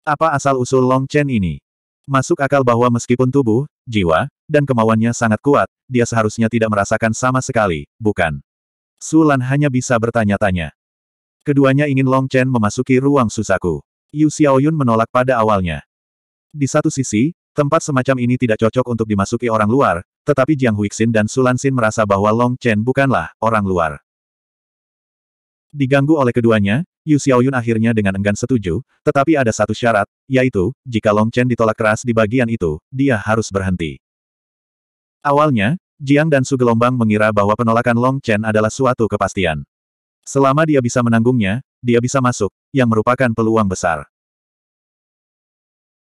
Apa asal-usul Long Chen ini? Masuk akal bahwa meskipun tubuh, jiwa, dan kemauannya sangat kuat, dia seharusnya tidak merasakan sama sekali, bukan? Sulan hanya bisa bertanya-tanya. Keduanya ingin Long Chen memasuki ruang Susaku. Yu Xiaoyun menolak pada awalnya. Di satu sisi, tempat semacam ini tidak cocok untuk dimasuki orang luar, tetapi Jiang Huixin dan Sulan Xin merasa bahwa Long Chen bukanlah orang luar. Diganggu oleh keduanya, Yu Xiaoyun akhirnya dengan enggan setuju, tetapi ada satu syarat, yaitu, jika Long Chen ditolak keras di bagian itu, dia harus berhenti. Awalnya, Jiang dan Su gelombang mengira bahwa penolakan Long Chen adalah suatu kepastian. Selama dia bisa menanggungnya, dia bisa masuk, yang merupakan peluang besar.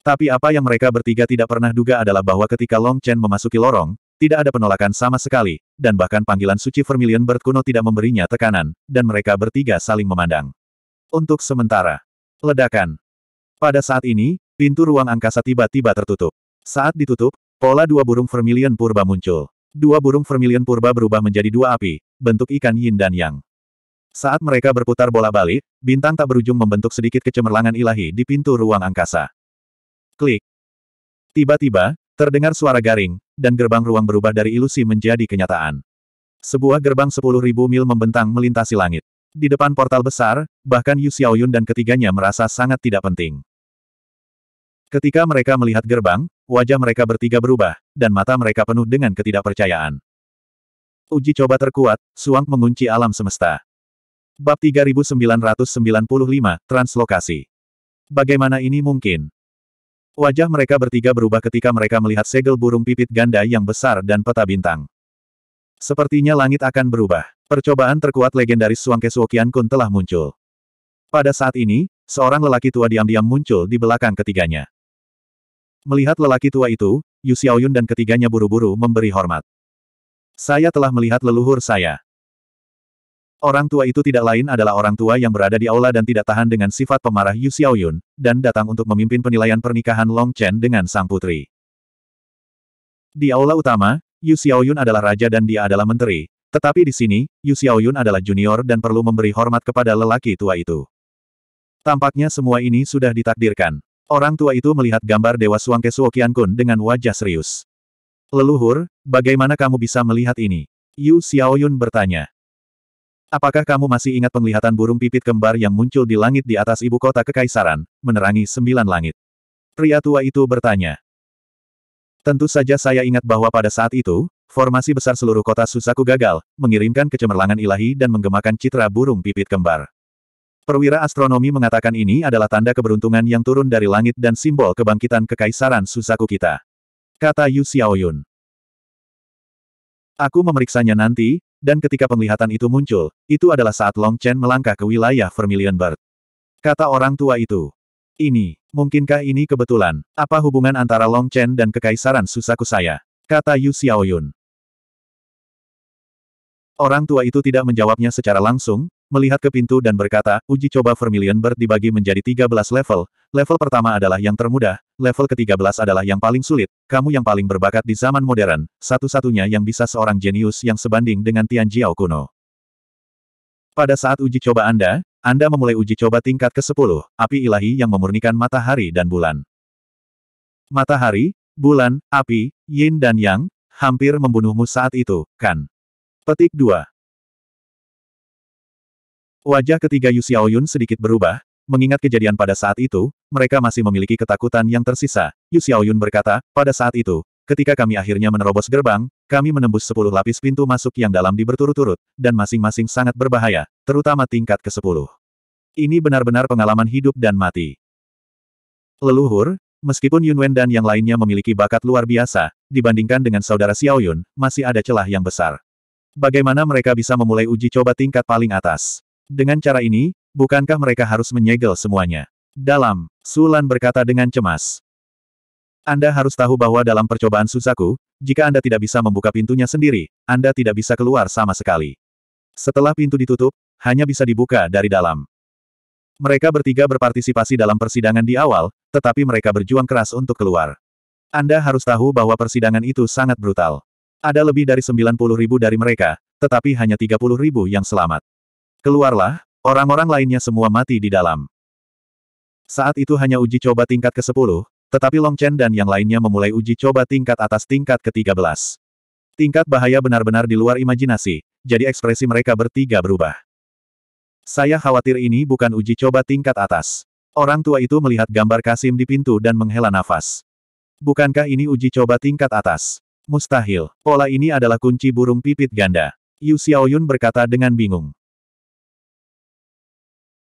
Tapi apa yang mereka bertiga tidak pernah duga adalah bahwa ketika Long Chen memasuki lorong, tidak ada penolakan sama sekali, dan bahkan panggilan suci Vermilion Bird kuno tidak memberinya tekanan, dan mereka bertiga saling memandang. Untuk sementara. Ledakan. Pada saat ini, pintu ruang angkasa tiba-tiba tertutup. Saat ditutup, Pola dua burung vermilion purba muncul. Dua burung vermilion purba berubah menjadi dua api, bentuk ikan yin dan yang. Saat mereka berputar bola balik, bintang tak berujung membentuk sedikit kecemerlangan ilahi di pintu ruang angkasa. Klik. Tiba-tiba, terdengar suara garing, dan gerbang ruang berubah dari ilusi menjadi kenyataan. Sebuah gerbang 10.000 mil membentang melintasi langit. Di depan portal besar, bahkan Yu Xiaoyun dan ketiganya merasa sangat tidak penting. Ketika mereka melihat gerbang, wajah mereka bertiga berubah, dan mata mereka penuh dengan ketidakpercayaan. Uji coba terkuat, Suang mengunci alam semesta. Bab 3995, Translokasi. Bagaimana ini mungkin? Wajah mereka bertiga berubah ketika mereka melihat segel burung pipit ganda yang besar dan peta bintang. Sepertinya langit akan berubah. Percobaan terkuat legendaris Suang Kesuokian Kun telah muncul. Pada saat ini, seorang lelaki tua diam-diam muncul di belakang ketiganya. Melihat lelaki tua itu, Yu Xiaoyun dan ketiganya buru-buru memberi hormat. Saya telah melihat leluhur saya. Orang tua itu tidak lain adalah orang tua yang berada di aula dan tidak tahan dengan sifat pemarah Yu Xiaoyun, dan datang untuk memimpin penilaian pernikahan Long Chen dengan sang putri. Di aula utama, Yu Xiaoyun adalah raja dan dia adalah menteri, tetapi di sini, Yu Xiaoyun adalah junior dan perlu memberi hormat kepada lelaki tua itu. Tampaknya semua ini sudah ditakdirkan. Orang tua itu melihat gambar Dewa Suang Suangke Kun dengan wajah serius. Leluhur, bagaimana kamu bisa melihat ini? Yu Xiaoyun bertanya. Apakah kamu masih ingat penglihatan burung pipit kembar yang muncul di langit di atas ibu kota kekaisaran, menerangi sembilan langit? Pria tua itu bertanya. Tentu saja saya ingat bahwa pada saat itu, formasi besar seluruh kota Susaku gagal, mengirimkan kecemerlangan ilahi dan menggemakan citra burung pipit kembar. Perwira astronomi mengatakan ini adalah tanda keberuntungan yang turun dari langit dan simbol kebangkitan kekaisaran Suzaku kita. Kata Yu Xiaoyun. Aku memeriksanya nanti, dan ketika penglihatan itu muncul, itu adalah saat Long Chen melangkah ke wilayah Vermilion Bird. Kata orang tua itu. Ini, mungkinkah ini kebetulan? Apa hubungan antara Long Chen dan kekaisaran Susaku saya? Kata Yu Xiaoyun. Orang tua itu tidak menjawabnya secara langsung, melihat ke pintu dan berkata, uji coba Vermilion Bird dibagi menjadi 13 level, level pertama adalah yang termudah, level ke-13 adalah yang paling sulit, kamu yang paling berbakat di zaman modern, satu-satunya yang bisa seorang jenius yang sebanding dengan Tian Jiao kuno. Pada saat uji coba Anda, Anda memulai uji coba tingkat ke-10, api ilahi yang memurnikan matahari dan bulan. Matahari, bulan, api, yin dan yang, hampir membunuhmu saat itu, kan? Petik 2. Wajah ketiga Yu Xiaoyun sedikit berubah, mengingat kejadian pada saat itu, mereka masih memiliki ketakutan yang tersisa. Yu Xiaoyun berkata, pada saat itu, ketika kami akhirnya menerobos gerbang, kami menembus sepuluh lapis pintu masuk yang dalam di berturut-turut, dan masing-masing sangat berbahaya, terutama tingkat ke-10. Ini benar-benar pengalaman hidup dan mati. Leluhur, meskipun Yun Wen dan yang lainnya memiliki bakat luar biasa, dibandingkan dengan saudara Xiaoyun, masih ada celah yang besar. Bagaimana mereka bisa memulai uji coba tingkat paling atas? Dengan cara ini, bukankah mereka harus menyegel semuanya? Dalam, Sulan berkata dengan cemas. Anda harus tahu bahwa dalam percobaan Susaku, jika Anda tidak bisa membuka pintunya sendiri, Anda tidak bisa keluar sama sekali. Setelah pintu ditutup, hanya bisa dibuka dari dalam. Mereka bertiga berpartisipasi dalam persidangan di awal, tetapi mereka berjuang keras untuk keluar. Anda harus tahu bahwa persidangan itu sangat brutal. Ada lebih dari 90 ribu dari mereka, tetapi hanya 30 ribu yang selamat. Keluarlah, orang-orang lainnya semua mati di dalam. Saat itu hanya uji coba tingkat ke-10, tetapi Long Chen dan yang lainnya memulai uji coba tingkat atas tingkat ke-13. Tingkat bahaya benar-benar di luar imajinasi, jadi ekspresi mereka bertiga berubah. Saya khawatir ini bukan uji coba tingkat atas. Orang tua itu melihat gambar Kasim di pintu dan menghela nafas. Bukankah ini uji coba tingkat atas? Mustahil. Pola ini adalah kunci burung pipit ganda. Yu Xiaoyun berkata dengan bingung.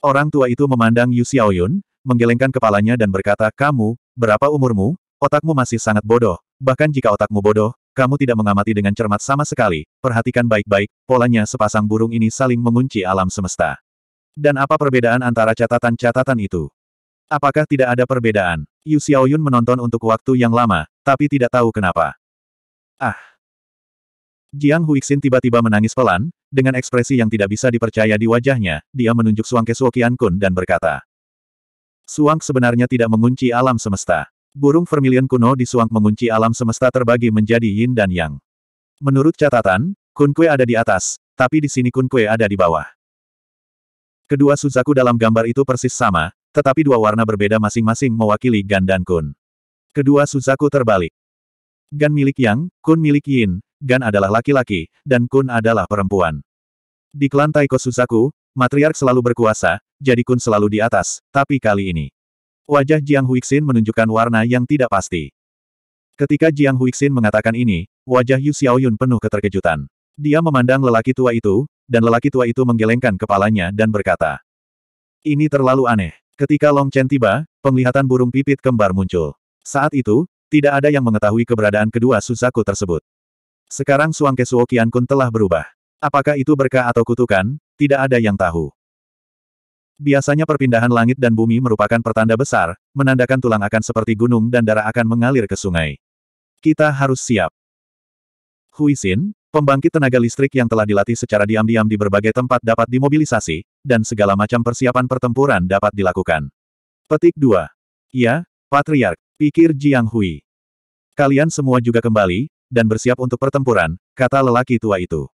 Orang tua itu memandang Yu Xiaoyun, menggelengkan kepalanya dan berkata, Kamu, berapa umurmu? Otakmu masih sangat bodoh. Bahkan jika otakmu bodoh, kamu tidak mengamati dengan cermat sama sekali. Perhatikan baik-baik, polanya sepasang burung ini saling mengunci alam semesta. Dan apa perbedaan antara catatan-catatan itu? Apakah tidak ada perbedaan? Yu Xiaoyun menonton untuk waktu yang lama, tapi tidak tahu kenapa. Ah! Jiang Huixin tiba-tiba menangis pelan, dengan ekspresi yang tidak bisa dipercaya di wajahnya, dia menunjuk Suang ke Kun dan berkata. Suang sebenarnya tidak mengunci alam semesta. Burung vermilion kuno di Suang mengunci alam semesta terbagi menjadi yin dan yang. Menurut catatan, Kun Kue ada di atas, tapi di sini Kun Kue ada di bawah. Kedua Suzaku dalam gambar itu persis sama, tetapi dua warna berbeda masing-masing mewakili Gan dan Kun. Kedua Suzaku terbalik. Gan milik Yang, Kun milik Yin, Gan adalah laki-laki, dan Kun adalah perempuan. Di klan Taiko Suzaku, matriark selalu berkuasa, jadi Kun selalu di atas, tapi kali ini. Wajah Jiang Huixin menunjukkan warna yang tidak pasti. Ketika Jiang Huixin mengatakan ini, wajah Yu Xiaoyun penuh keterkejutan. Dia memandang lelaki tua itu, dan lelaki tua itu menggelengkan kepalanya dan berkata. Ini terlalu aneh. Ketika Long Chen tiba, penglihatan burung pipit kembar muncul. Saat itu, tidak ada yang mengetahui keberadaan kedua Suzaku tersebut. Sekarang Suang Kesuo Kun telah berubah. Apakah itu berkah atau kutukan, tidak ada yang tahu. Biasanya perpindahan langit dan bumi merupakan pertanda besar, menandakan tulang akan seperti gunung dan darah akan mengalir ke sungai. Kita harus siap. Huisin, pembangkit tenaga listrik yang telah dilatih secara diam-diam di berbagai tempat dapat dimobilisasi, dan segala macam persiapan pertempuran dapat dilakukan. Petik 2. Ya, Patriark, pikir Jiang Hui. Kalian semua juga kembali, dan bersiap untuk pertempuran, kata lelaki tua itu.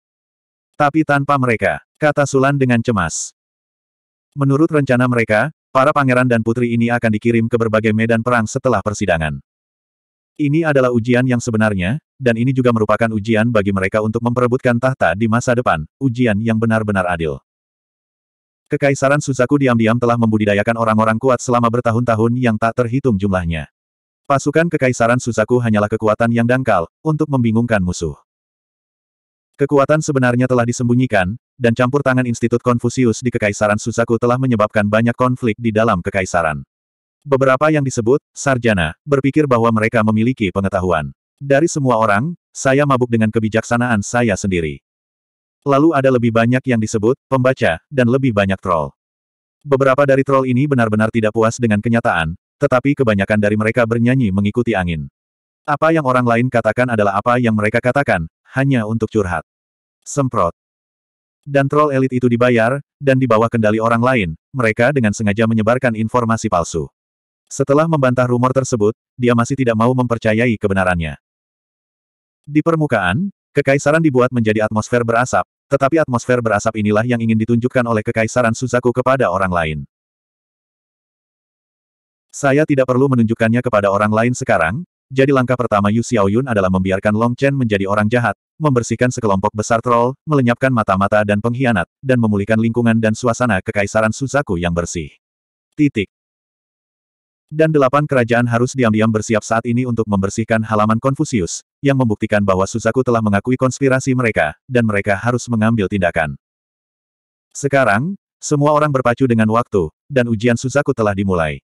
Tapi tanpa mereka, kata Sulan dengan cemas. Menurut rencana mereka, para pangeran dan putri ini akan dikirim ke berbagai medan perang setelah persidangan. Ini adalah ujian yang sebenarnya, dan ini juga merupakan ujian bagi mereka untuk memperebutkan tahta di masa depan, ujian yang benar-benar adil. Kekaisaran Suzaku diam-diam telah membudidayakan orang-orang kuat selama bertahun-tahun yang tak terhitung jumlahnya. Pasukan Kekaisaran Suzaku hanyalah kekuatan yang dangkal, untuk membingungkan musuh. Kekuatan sebenarnya telah disembunyikan, dan campur tangan Institut Konfusius di Kekaisaran Suzaku telah menyebabkan banyak konflik di dalam Kekaisaran. Beberapa yang disebut, sarjana, berpikir bahwa mereka memiliki pengetahuan. Dari semua orang, saya mabuk dengan kebijaksanaan saya sendiri. Lalu ada lebih banyak yang disebut, pembaca, dan lebih banyak troll. Beberapa dari troll ini benar-benar tidak puas dengan kenyataan, tetapi kebanyakan dari mereka bernyanyi mengikuti angin. Apa yang orang lain katakan adalah apa yang mereka katakan, hanya untuk curhat. Semprot. Dan troll elit itu dibayar, dan dibawa kendali orang lain, mereka dengan sengaja menyebarkan informasi palsu. Setelah membantah rumor tersebut, dia masih tidak mau mempercayai kebenarannya. Di permukaan, kekaisaran dibuat menjadi atmosfer berasap, tetapi atmosfer berasap inilah yang ingin ditunjukkan oleh kekaisaran Suzaku kepada orang lain. Saya tidak perlu menunjukkannya kepada orang lain sekarang, jadi langkah pertama Yu Xiaoyun adalah membiarkan Long Chen menjadi orang jahat, membersihkan sekelompok besar troll, melenyapkan mata-mata dan pengkhianat, dan memulihkan lingkungan dan suasana kekaisaran Suzaku yang bersih. Titik. Dan delapan kerajaan harus diam-diam bersiap saat ini untuk membersihkan halaman Konfusius, yang membuktikan bahwa Suzaku telah mengakui konspirasi mereka, dan mereka harus mengambil tindakan. Sekarang, semua orang berpacu dengan waktu, dan ujian Suzaku telah dimulai.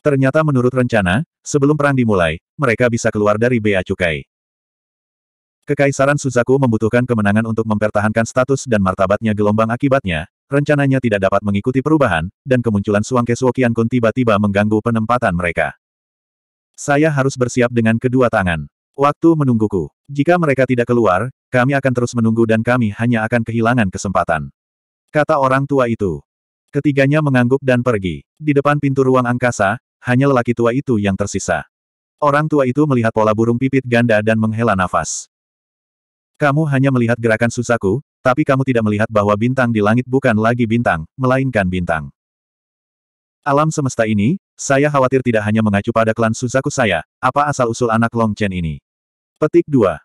Ternyata menurut rencana, sebelum perang dimulai, mereka bisa keluar dari Bea Cukai. Kekaisaran Suzaku membutuhkan kemenangan untuk mempertahankan status dan martabatnya gelombang akibatnya, rencananya tidak dapat mengikuti perubahan, dan kemunculan suang Kesuokian kun tiba-tiba mengganggu penempatan mereka. Saya harus bersiap dengan kedua tangan. Waktu menungguku. Jika mereka tidak keluar, kami akan terus menunggu dan kami hanya akan kehilangan kesempatan. Kata orang tua itu. Ketiganya mengangguk dan pergi. Di depan pintu ruang angkasa, hanya lelaki tua itu yang tersisa. Orang tua itu melihat pola burung pipit ganda dan menghela nafas. Kamu hanya melihat gerakan susaku, tapi kamu tidak melihat bahwa bintang di langit bukan lagi bintang, melainkan bintang. Alam semesta ini, saya khawatir tidak hanya mengacu pada klan susaku saya, apa asal-usul anak Long Chen ini. Petik 2.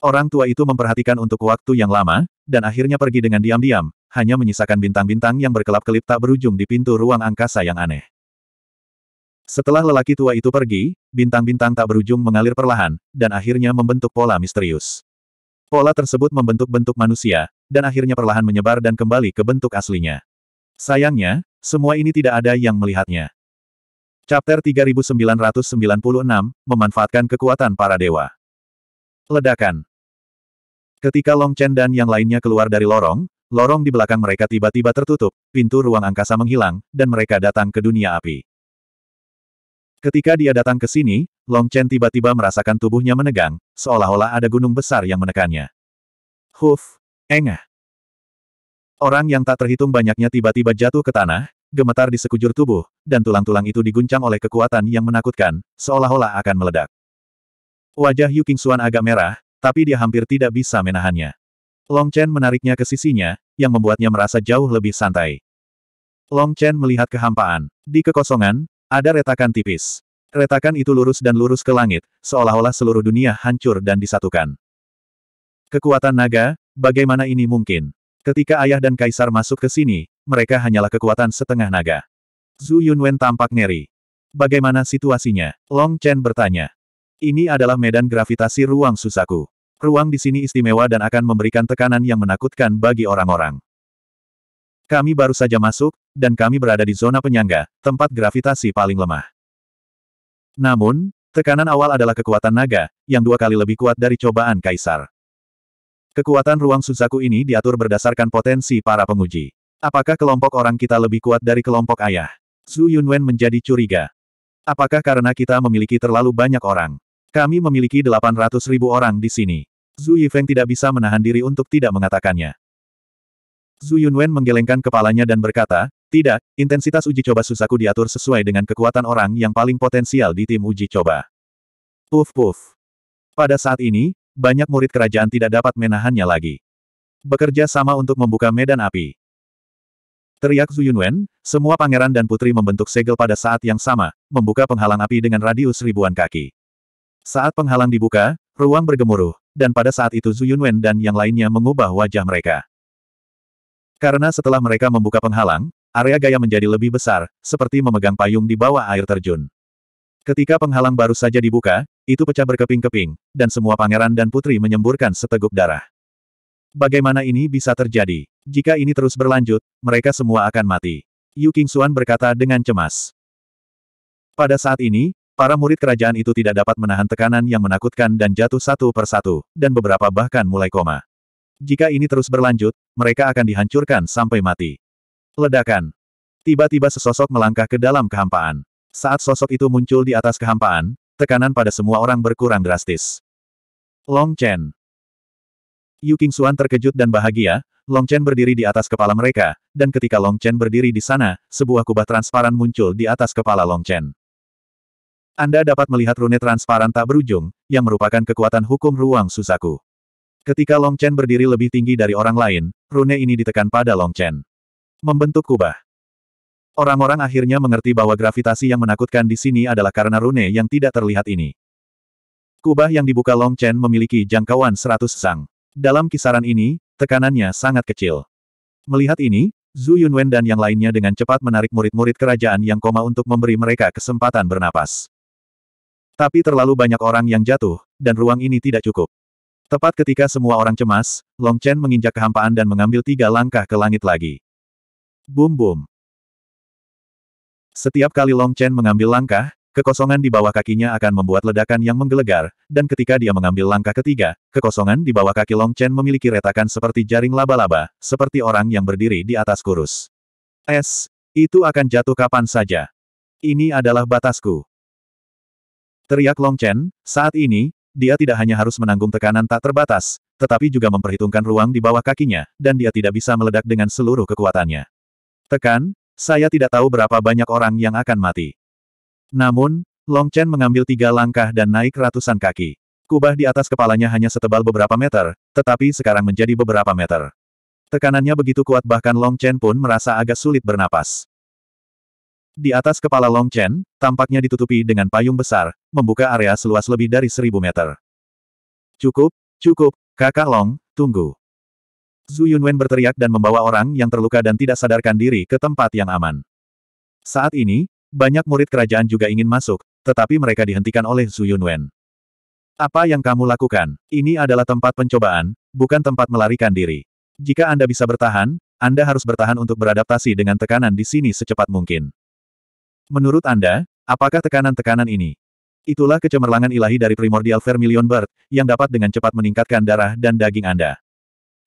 Orang tua itu memperhatikan untuk waktu yang lama, dan akhirnya pergi dengan diam-diam, hanya menyisakan bintang-bintang yang berkelap-kelip tak berujung di pintu ruang angkasa yang aneh. Setelah lelaki tua itu pergi, bintang-bintang tak berujung mengalir perlahan, dan akhirnya membentuk pola misterius. Pola tersebut membentuk bentuk manusia, dan akhirnya perlahan menyebar dan kembali ke bentuk aslinya. Sayangnya, semua ini tidak ada yang melihatnya. Chapter 3996, Memanfaatkan Kekuatan Para Dewa Ledakan Ketika Long Chen dan yang lainnya keluar dari lorong, lorong di belakang mereka tiba-tiba tertutup, pintu ruang angkasa menghilang, dan mereka datang ke dunia api. Ketika dia datang ke sini, Long Chen tiba-tiba merasakan tubuhnya menegang, seolah-olah ada gunung besar yang menekannya. Huf! Engah! Orang yang tak terhitung banyaknya tiba-tiba jatuh ke tanah, gemetar di sekujur tubuh, dan tulang-tulang itu diguncang oleh kekuatan yang menakutkan, seolah-olah akan meledak. Wajah Yu Qingxuan agak merah, tapi dia hampir tidak bisa menahannya. Long Chen menariknya ke sisinya, yang membuatnya merasa jauh lebih santai. Long Chen melihat kehampaan. Di kekosongan, ada retakan tipis. Retakan itu lurus dan lurus ke langit, seolah-olah seluruh dunia hancur dan disatukan. Kekuatan naga, bagaimana ini mungkin? Ketika ayah dan kaisar masuk ke sini, mereka hanyalah kekuatan setengah naga. Zhu Yunwen tampak ngeri. Bagaimana situasinya? Long Chen bertanya. Ini adalah medan gravitasi ruang Susaku. Ruang di sini istimewa dan akan memberikan tekanan yang menakutkan bagi orang-orang. Kami baru saja masuk, dan kami berada di zona penyangga, tempat gravitasi paling lemah. Namun, tekanan awal adalah kekuatan naga, yang dua kali lebih kuat dari cobaan kaisar. Kekuatan ruang Suzaku ini diatur berdasarkan potensi para penguji. Apakah kelompok orang kita lebih kuat dari kelompok ayah? Zhu Yunwen menjadi curiga. Apakah karena kita memiliki terlalu banyak orang? Kami memiliki 800 ribu orang di sini. Zhu Yifeng tidak bisa menahan diri untuk tidak mengatakannya. Zhu Yunwen menggelengkan kepalanya dan berkata, tidak, intensitas uji coba Susaku diatur sesuai dengan kekuatan orang yang paling potensial di tim uji coba. Puf puf. Pada saat ini, banyak murid kerajaan tidak dapat menahannya lagi. Bekerja sama untuk membuka medan api. Teriak Zhu Yunwen, semua pangeran dan putri membentuk segel pada saat yang sama, membuka penghalang api dengan radius ribuan kaki. Saat penghalang dibuka, ruang bergemuruh, dan pada saat itu Zhu Yunwen dan yang lainnya mengubah wajah mereka. Karena setelah mereka membuka penghalang, area gaya menjadi lebih besar, seperti memegang payung di bawah air terjun. Ketika penghalang baru saja dibuka, itu pecah berkeping-keping, dan semua pangeran dan putri menyemburkan seteguk darah. Bagaimana ini bisa terjadi? Jika ini terus berlanjut, mereka semua akan mati. Yu Qingxuan berkata dengan cemas. Pada saat ini, para murid kerajaan itu tidak dapat menahan tekanan yang menakutkan dan jatuh satu persatu, dan beberapa bahkan mulai koma. Jika ini terus berlanjut, mereka akan dihancurkan sampai mati. Ledakan. Tiba-tiba sesosok melangkah ke dalam kehampaan. Saat sosok itu muncul di atas kehampaan, tekanan pada semua orang berkurang drastis. Long Chen. Yu King Xuan terkejut dan bahagia, Long Chen berdiri di atas kepala mereka, dan ketika Long Chen berdiri di sana, sebuah kubah transparan muncul di atas kepala Long Chen. Anda dapat melihat rune transparan tak berujung, yang merupakan kekuatan hukum ruang Suzaku. Ketika Long Chen berdiri lebih tinggi dari orang lain, rune ini ditekan pada Long Chen. Membentuk kubah. Orang-orang akhirnya mengerti bahwa gravitasi yang menakutkan di sini adalah karena rune yang tidak terlihat ini. Kubah yang dibuka Long Chen memiliki jangkauan 100 sang. Dalam kisaran ini, tekanannya sangat kecil. Melihat ini, Zhu Yunwen dan yang lainnya dengan cepat menarik murid-murid kerajaan yang koma untuk memberi mereka kesempatan bernapas. Tapi terlalu banyak orang yang jatuh, dan ruang ini tidak cukup. Tepat ketika semua orang cemas, Long Chen menginjak kehampaan dan mengambil tiga langkah ke langit lagi. Boom, boom. Setiap kali Long Chen mengambil langkah, kekosongan di bawah kakinya akan membuat ledakan yang menggelegar, dan ketika dia mengambil langkah ketiga, kekosongan di bawah kaki Long Chen memiliki retakan seperti jaring laba-laba, seperti orang yang berdiri di atas kurus. Es, itu akan jatuh kapan saja. Ini adalah batasku. Teriak Long Chen, saat ini, dia tidak hanya harus menanggung tekanan tak terbatas, tetapi juga memperhitungkan ruang di bawah kakinya, dan dia tidak bisa meledak dengan seluruh kekuatannya. Tekan, saya tidak tahu berapa banyak orang yang akan mati. Namun, Long Chen mengambil tiga langkah dan naik ratusan kaki. Kubah di atas kepalanya hanya setebal beberapa meter, tetapi sekarang menjadi beberapa meter. Tekanannya begitu kuat bahkan Long Chen pun merasa agak sulit bernapas. Di atas kepala Long Chen, tampaknya ditutupi dengan payung besar, membuka area seluas lebih dari seribu meter. Cukup, cukup, kakak Long, tunggu. Zhu Yunwen berteriak dan membawa orang yang terluka dan tidak sadarkan diri ke tempat yang aman. Saat ini, banyak murid kerajaan juga ingin masuk, tetapi mereka dihentikan oleh Zhu Yunwen. Apa yang kamu lakukan? Ini adalah tempat pencobaan, bukan tempat melarikan diri. Jika Anda bisa bertahan, Anda harus bertahan untuk beradaptasi dengan tekanan di sini secepat mungkin. Menurut Anda, apakah tekanan-tekanan ini? Itulah kecemerlangan ilahi dari primordial vermilion bird, yang dapat dengan cepat meningkatkan darah dan daging Anda.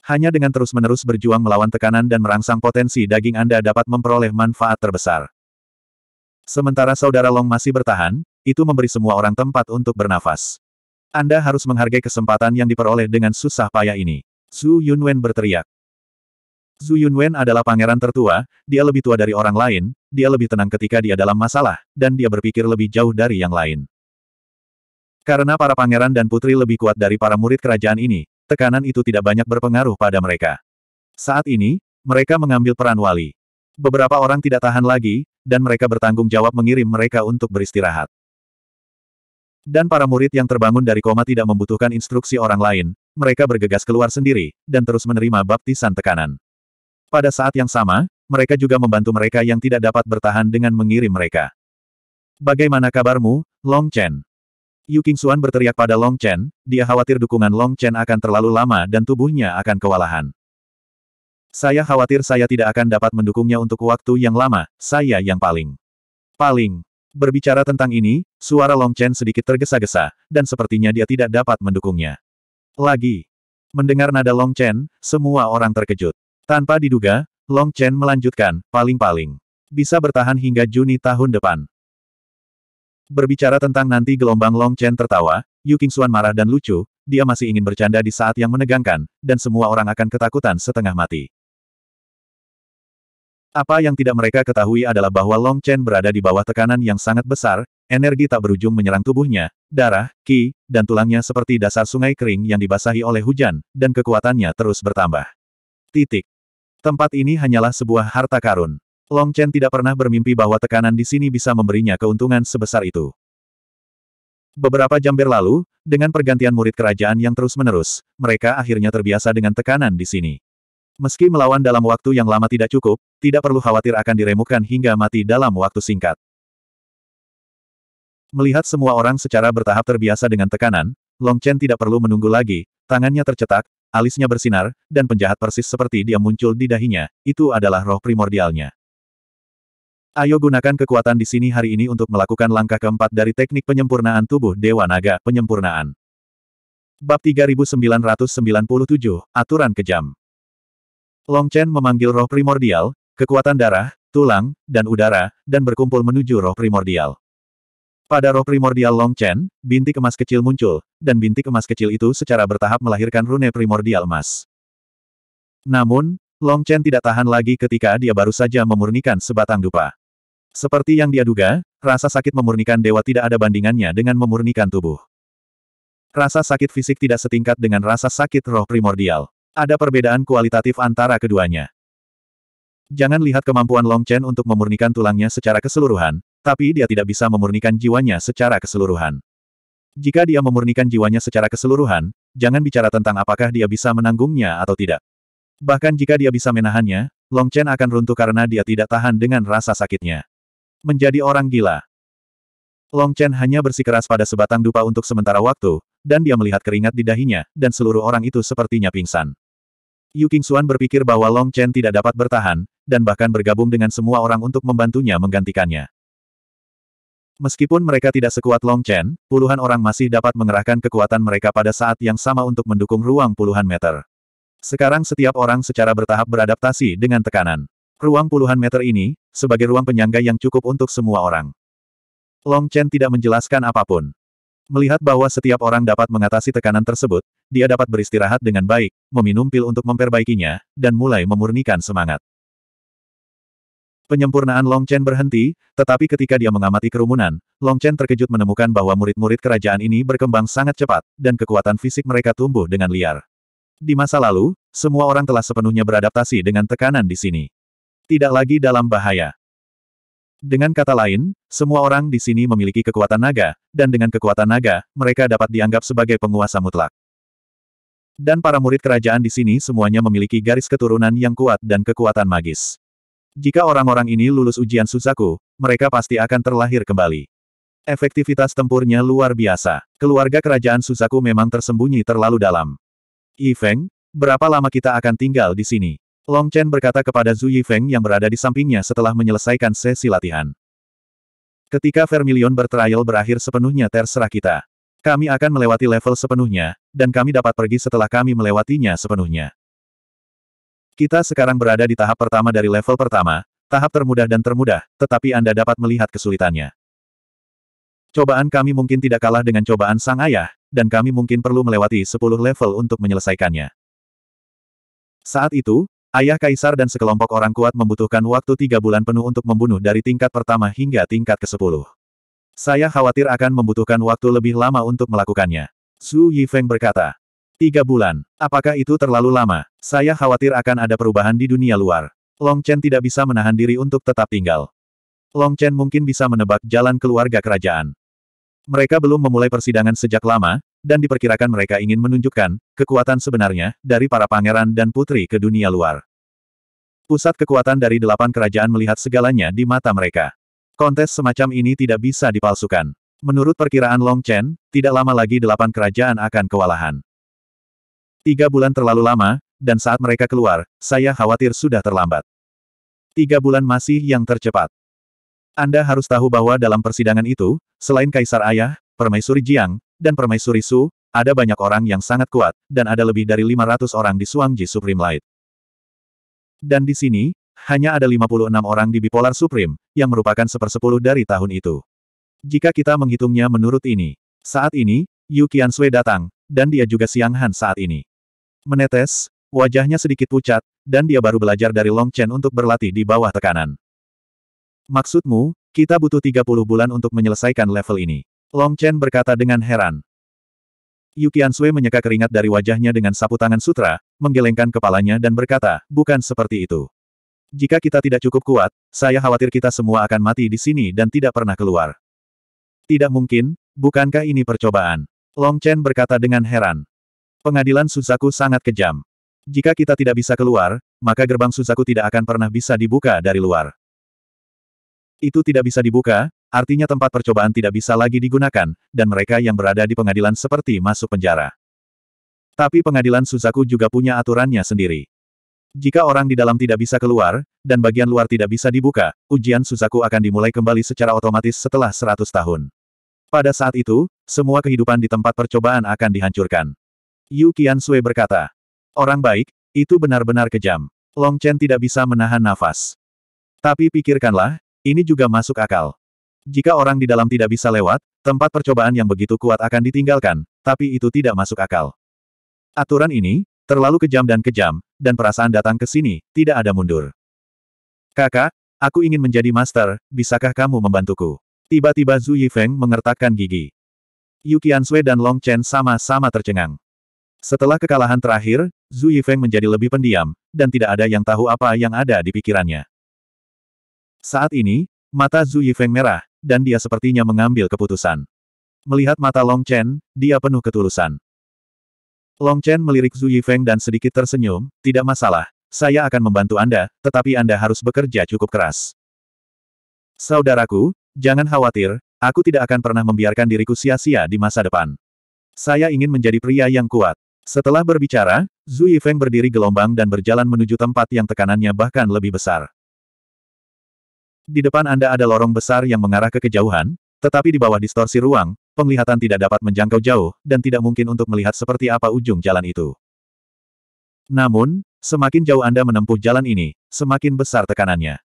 Hanya dengan terus-menerus berjuang melawan tekanan dan merangsang potensi daging Anda dapat memperoleh manfaat terbesar. Sementara saudara Long masih bertahan, itu memberi semua orang tempat untuk bernafas. Anda harus menghargai kesempatan yang diperoleh dengan susah payah ini. Su Yunwen berteriak. Zhu Yunwen adalah pangeran tertua, dia lebih tua dari orang lain, dia lebih tenang ketika dia dalam masalah, dan dia berpikir lebih jauh dari yang lain. Karena para pangeran dan putri lebih kuat dari para murid kerajaan ini, tekanan itu tidak banyak berpengaruh pada mereka. Saat ini, mereka mengambil peran wali. Beberapa orang tidak tahan lagi, dan mereka bertanggung jawab mengirim mereka untuk beristirahat. Dan para murid yang terbangun dari koma tidak membutuhkan instruksi orang lain, mereka bergegas keluar sendiri, dan terus menerima baptisan tekanan. Pada saat yang sama, mereka juga membantu mereka yang tidak dapat bertahan dengan mengirim mereka. Bagaimana kabarmu, Long Chen? Yu Qingxuan berteriak pada Long Chen, dia khawatir dukungan Long Chen akan terlalu lama dan tubuhnya akan kewalahan. Saya khawatir saya tidak akan dapat mendukungnya untuk waktu yang lama, saya yang paling. Paling. Berbicara tentang ini, suara Long Chen sedikit tergesa-gesa, dan sepertinya dia tidak dapat mendukungnya. Lagi. Mendengar nada Long Chen, semua orang terkejut. Tanpa diduga, Long Chen melanjutkan, paling-paling. Bisa bertahan hingga Juni tahun depan. Berbicara tentang nanti gelombang Long Chen tertawa, Yu Qingxuan marah dan lucu, dia masih ingin bercanda di saat yang menegangkan, dan semua orang akan ketakutan setengah mati. Apa yang tidak mereka ketahui adalah bahwa Long Chen berada di bawah tekanan yang sangat besar, energi tak berujung menyerang tubuhnya, darah, ki, dan tulangnya seperti dasar sungai kering yang dibasahi oleh hujan, dan kekuatannya terus bertambah. Titik. Tempat ini hanyalah sebuah harta karun. Long Chen tidak pernah bermimpi bahwa tekanan di sini bisa memberinya keuntungan sebesar itu. Beberapa jam berlalu, dengan pergantian murid kerajaan yang terus-menerus, mereka akhirnya terbiasa dengan tekanan di sini. Meski melawan dalam waktu yang lama tidak cukup, tidak perlu khawatir akan diremukan hingga mati dalam waktu singkat. Melihat semua orang secara bertahap terbiasa dengan tekanan, Long Chen tidak perlu menunggu lagi, tangannya tercetak, Alisnya bersinar, dan penjahat persis seperti dia muncul di dahinya, itu adalah roh primordialnya. Ayo gunakan kekuatan di sini hari ini untuk melakukan langkah keempat dari teknik penyempurnaan tubuh Dewa Naga, penyempurnaan. Bab 3997, Aturan Kejam Long Chen memanggil roh primordial, kekuatan darah, tulang, dan udara, dan berkumpul menuju roh primordial. Pada roh primordial Long Chen, bintik emas kecil muncul, dan bintik emas kecil itu secara bertahap melahirkan rune primordial emas. Namun, Long Chen tidak tahan lagi ketika dia baru saja memurnikan sebatang dupa. Seperti yang dia duga, rasa sakit memurnikan dewa tidak ada bandingannya dengan memurnikan tubuh. Rasa sakit fisik tidak setingkat dengan rasa sakit roh primordial. Ada perbedaan kualitatif antara keduanya. Jangan lihat kemampuan Long Chen untuk memurnikan tulangnya secara keseluruhan, tapi dia tidak bisa memurnikan jiwanya secara keseluruhan. Jika dia memurnikan jiwanya secara keseluruhan, jangan bicara tentang apakah dia bisa menanggungnya atau tidak. Bahkan jika dia bisa menahannya, Long Chen akan runtuh karena dia tidak tahan dengan rasa sakitnya. Menjadi orang gila. Long Chen hanya bersikeras pada sebatang dupa untuk sementara waktu, dan dia melihat keringat di dahinya, dan seluruh orang itu sepertinya pingsan. Yu Xuan berpikir bahwa Long Chen tidak dapat bertahan, dan bahkan bergabung dengan semua orang untuk membantunya menggantikannya. Meskipun mereka tidak sekuat Long Chen, puluhan orang masih dapat mengerahkan kekuatan mereka pada saat yang sama untuk mendukung ruang puluhan meter. Sekarang setiap orang secara bertahap beradaptasi dengan tekanan. Ruang puluhan meter ini, sebagai ruang penyangga yang cukup untuk semua orang. Long Chen tidak menjelaskan apapun. Melihat bahwa setiap orang dapat mengatasi tekanan tersebut, dia dapat beristirahat dengan baik, meminum pil untuk memperbaikinya, dan mulai memurnikan semangat. Penyempurnaan Long Chen berhenti, tetapi ketika dia mengamati kerumunan, Long Chen terkejut menemukan bahwa murid-murid kerajaan ini berkembang sangat cepat, dan kekuatan fisik mereka tumbuh dengan liar. Di masa lalu, semua orang telah sepenuhnya beradaptasi dengan tekanan di sini. Tidak lagi dalam bahaya. Dengan kata lain, semua orang di sini memiliki kekuatan naga, dan dengan kekuatan naga, mereka dapat dianggap sebagai penguasa mutlak. Dan para murid kerajaan di sini semuanya memiliki garis keturunan yang kuat dan kekuatan magis. Jika orang-orang ini lulus ujian Suzaku, mereka pasti akan terlahir kembali. Efektivitas tempurnya luar biasa. Keluarga kerajaan Suzaku memang tersembunyi terlalu dalam. Yifeng, berapa lama kita akan tinggal di sini? Long Chen berkata kepada Zhu Yifeng yang berada di sampingnya setelah menyelesaikan sesi latihan. Ketika Vermilion bertrial berakhir sepenuhnya terserah kita. Kami akan melewati level sepenuhnya, dan kami dapat pergi setelah kami melewatinya sepenuhnya. Kita sekarang berada di tahap pertama dari level pertama, tahap termudah dan termudah, tetapi Anda dapat melihat kesulitannya. Cobaan kami mungkin tidak kalah dengan cobaan sang ayah, dan kami mungkin perlu melewati 10 level untuk menyelesaikannya. Saat itu, ayah kaisar dan sekelompok orang kuat membutuhkan waktu tiga bulan penuh untuk membunuh dari tingkat pertama hingga tingkat ke-10. Saya khawatir akan membutuhkan waktu lebih lama untuk melakukannya. Su Yifeng berkata, Tiga bulan. Apakah itu terlalu lama? Saya khawatir akan ada perubahan di dunia luar. Long Chen tidak bisa menahan diri untuk tetap tinggal. Long Chen mungkin bisa menebak jalan keluarga kerajaan. Mereka belum memulai persidangan sejak lama, dan diperkirakan mereka ingin menunjukkan kekuatan sebenarnya dari para pangeran dan putri ke dunia luar. Pusat kekuatan dari delapan kerajaan melihat segalanya di mata mereka. Kontes semacam ini tidak bisa dipalsukan. Menurut perkiraan Long Chen, tidak lama lagi delapan kerajaan akan kewalahan. Tiga bulan terlalu lama, dan saat mereka keluar, saya khawatir sudah terlambat. Tiga bulan masih yang tercepat. Anda harus tahu bahwa dalam persidangan itu, selain Kaisar Ayah, Permaisuri Jiang, dan Permaisuri Su, ada banyak orang yang sangat kuat, dan ada lebih dari 500 orang di Suangji Supreme Light. Dan di sini, hanya ada 56 orang di Bipolar Supreme, yang merupakan sepersepuluh dari tahun itu. Jika kita menghitungnya menurut ini, saat ini, Yu Qiansui datang, dan dia juga Siang Han saat ini menetes, wajahnya sedikit pucat, dan dia baru belajar dari Long Chen untuk berlatih di bawah tekanan. Maksudmu, kita butuh 30 bulan untuk menyelesaikan level ini. Long Chen berkata dengan heran. Yukian Sui menyeka keringat dari wajahnya dengan sapu tangan sutra, menggelengkan kepalanya dan berkata, bukan seperti itu. Jika kita tidak cukup kuat, saya khawatir kita semua akan mati di sini dan tidak pernah keluar. Tidak mungkin, bukankah ini percobaan? Long Chen berkata dengan heran. Pengadilan Suzaku sangat kejam. Jika kita tidak bisa keluar, maka gerbang Suzaku tidak akan pernah bisa dibuka dari luar. Itu tidak bisa dibuka, artinya tempat percobaan tidak bisa lagi digunakan, dan mereka yang berada di pengadilan seperti masuk penjara. Tapi pengadilan Suzaku juga punya aturannya sendiri. Jika orang di dalam tidak bisa keluar, dan bagian luar tidak bisa dibuka, ujian Suzaku akan dimulai kembali secara otomatis setelah 100 tahun. Pada saat itu, semua kehidupan di tempat percobaan akan dihancurkan. Yu Sui berkata. Orang baik, itu benar-benar kejam. Long Chen tidak bisa menahan nafas. Tapi pikirkanlah, ini juga masuk akal. Jika orang di dalam tidak bisa lewat, tempat percobaan yang begitu kuat akan ditinggalkan, tapi itu tidak masuk akal. Aturan ini, terlalu kejam dan kejam, dan perasaan datang ke sini, tidak ada mundur. Kakak, aku ingin menjadi master, bisakah kamu membantuku? Tiba-tiba Zhu Yifeng mengertakkan gigi. Yu Sui dan Long Chen sama-sama tercengang. Setelah kekalahan terakhir, Zhu Yifeng menjadi lebih pendiam, dan tidak ada yang tahu apa yang ada di pikirannya. Saat ini, mata Zhu Yifeng merah, dan dia sepertinya mengambil keputusan. Melihat mata Long Chen, dia penuh ketulusan. Long Chen melirik Zhu Yifeng dan sedikit tersenyum, tidak masalah, saya akan membantu Anda, tetapi Anda harus bekerja cukup keras. Saudaraku, jangan khawatir, aku tidak akan pernah membiarkan diriku sia-sia di masa depan. Saya ingin menjadi pria yang kuat. Setelah berbicara, Zhu Yifeng berdiri gelombang dan berjalan menuju tempat yang tekanannya bahkan lebih besar. Di depan Anda ada lorong besar yang mengarah ke kejauhan, tetapi di bawah distorsi ruang, penglihatan tidak dapat menjangkau jauh, dan tidak mungkin untuk melihat seperti apa ujung jalan itu. Namun, semakin jauh Anda menempuh jalan ini, semakin besar tekanannya.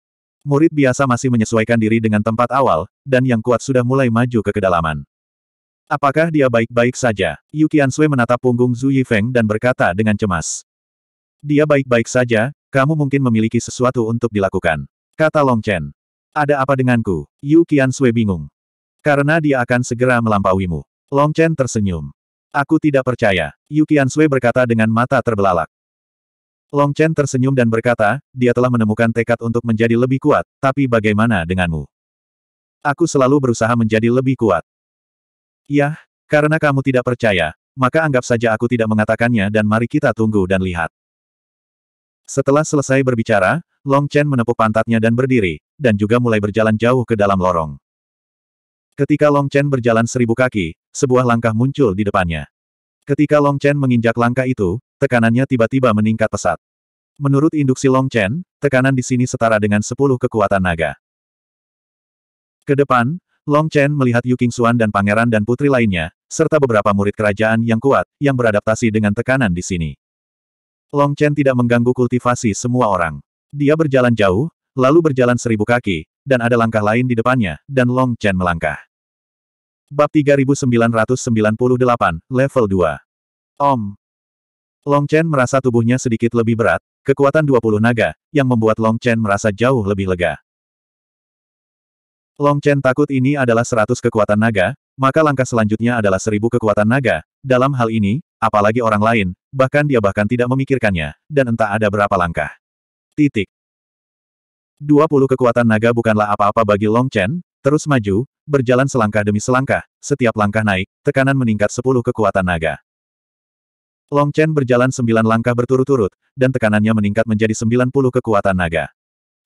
Murid biasa masih menyesuaikan diri dengan tempat awal, dan yang kuat sudah mulai maju ke kedalaman. Apakah dia baik-baik saja? Yu Sui menatap punggung Zhu Yifeng dan berkata dengan cemas. Dia baik-baik saja, kamu mungkin memiliki sesuatu untuk dilakukan. Kata Long Chen. Ada apa denganku? Yu Sui bingung. Karena dia akan segera melampauimu. Long Chen tersenyum. Aku tidak percaya. Yu Sui berkata dengan mata terbelalak. Long Chen tersenyum dan berkata, dia telah menemukan tekad untuk menjadi lebih kuat, tapi bagaimana denganmu? Aku selalu berusaha menjadi lebih kuat. Yah, karena kamu tidak percaya, maka anggap saja aku tidak mengatakannya dan mari kita tunggu dan lihat. Setelah selesai berbicara, Long Chen menepuk pantatnya dan berdiri, dan juga mulai berjalan jauh ke dalam lorong. Ketika Long Chen berjalan seribu kaki, sebuah langkah muncul di depannya. Ketika Long Chen menginjak langkah itu, tekanannya tiba-tiba meningkat pesat. Menurut induksi Long Chen, tekanan di sini setara dengan 10 kekuatan naga. Ke depan, Long Chen melihat Yu Xuan dan pangeran dan putri lainnya, serta beberapa murid kerajaan yang kuat, yang beradaptasi dengan tekanan di sini. Long Chen tidak mengganggu kultivasi semua orang. Dia berjalan jauh, lalu berjalan seribu kaki, dan ada langkah lain di depannya, dan Long Chen melangkah. Bab 3998, Level 2 Om Long Chen merasa tubuhnya sedikit lebih berat, kekuatan 20 naga, yang membuat Long Chen merasa jauh lebih lega. Long Chen takut ini adalah seratus kekuatan naga, maka langkah selanjutnya adalah seribu kekuatan naga, dalam hal ini, apalagi orang lain, bahkan dia bahkan tidak memikirkannya, dan entah ada berapa langkah. Titik. Dua puluh kekuatan naga bukanlah apa-apa bagi Long Chen, terus maju, berjalan selangkah demi selangkah, setiap langkah naik, tekanan meningkat sepuluh kekuatan naga. Long Chen berjalan sembilan langkah berturut-turut, dan tekanannya meningkat menjadi sembilan puluh kekuatan naga.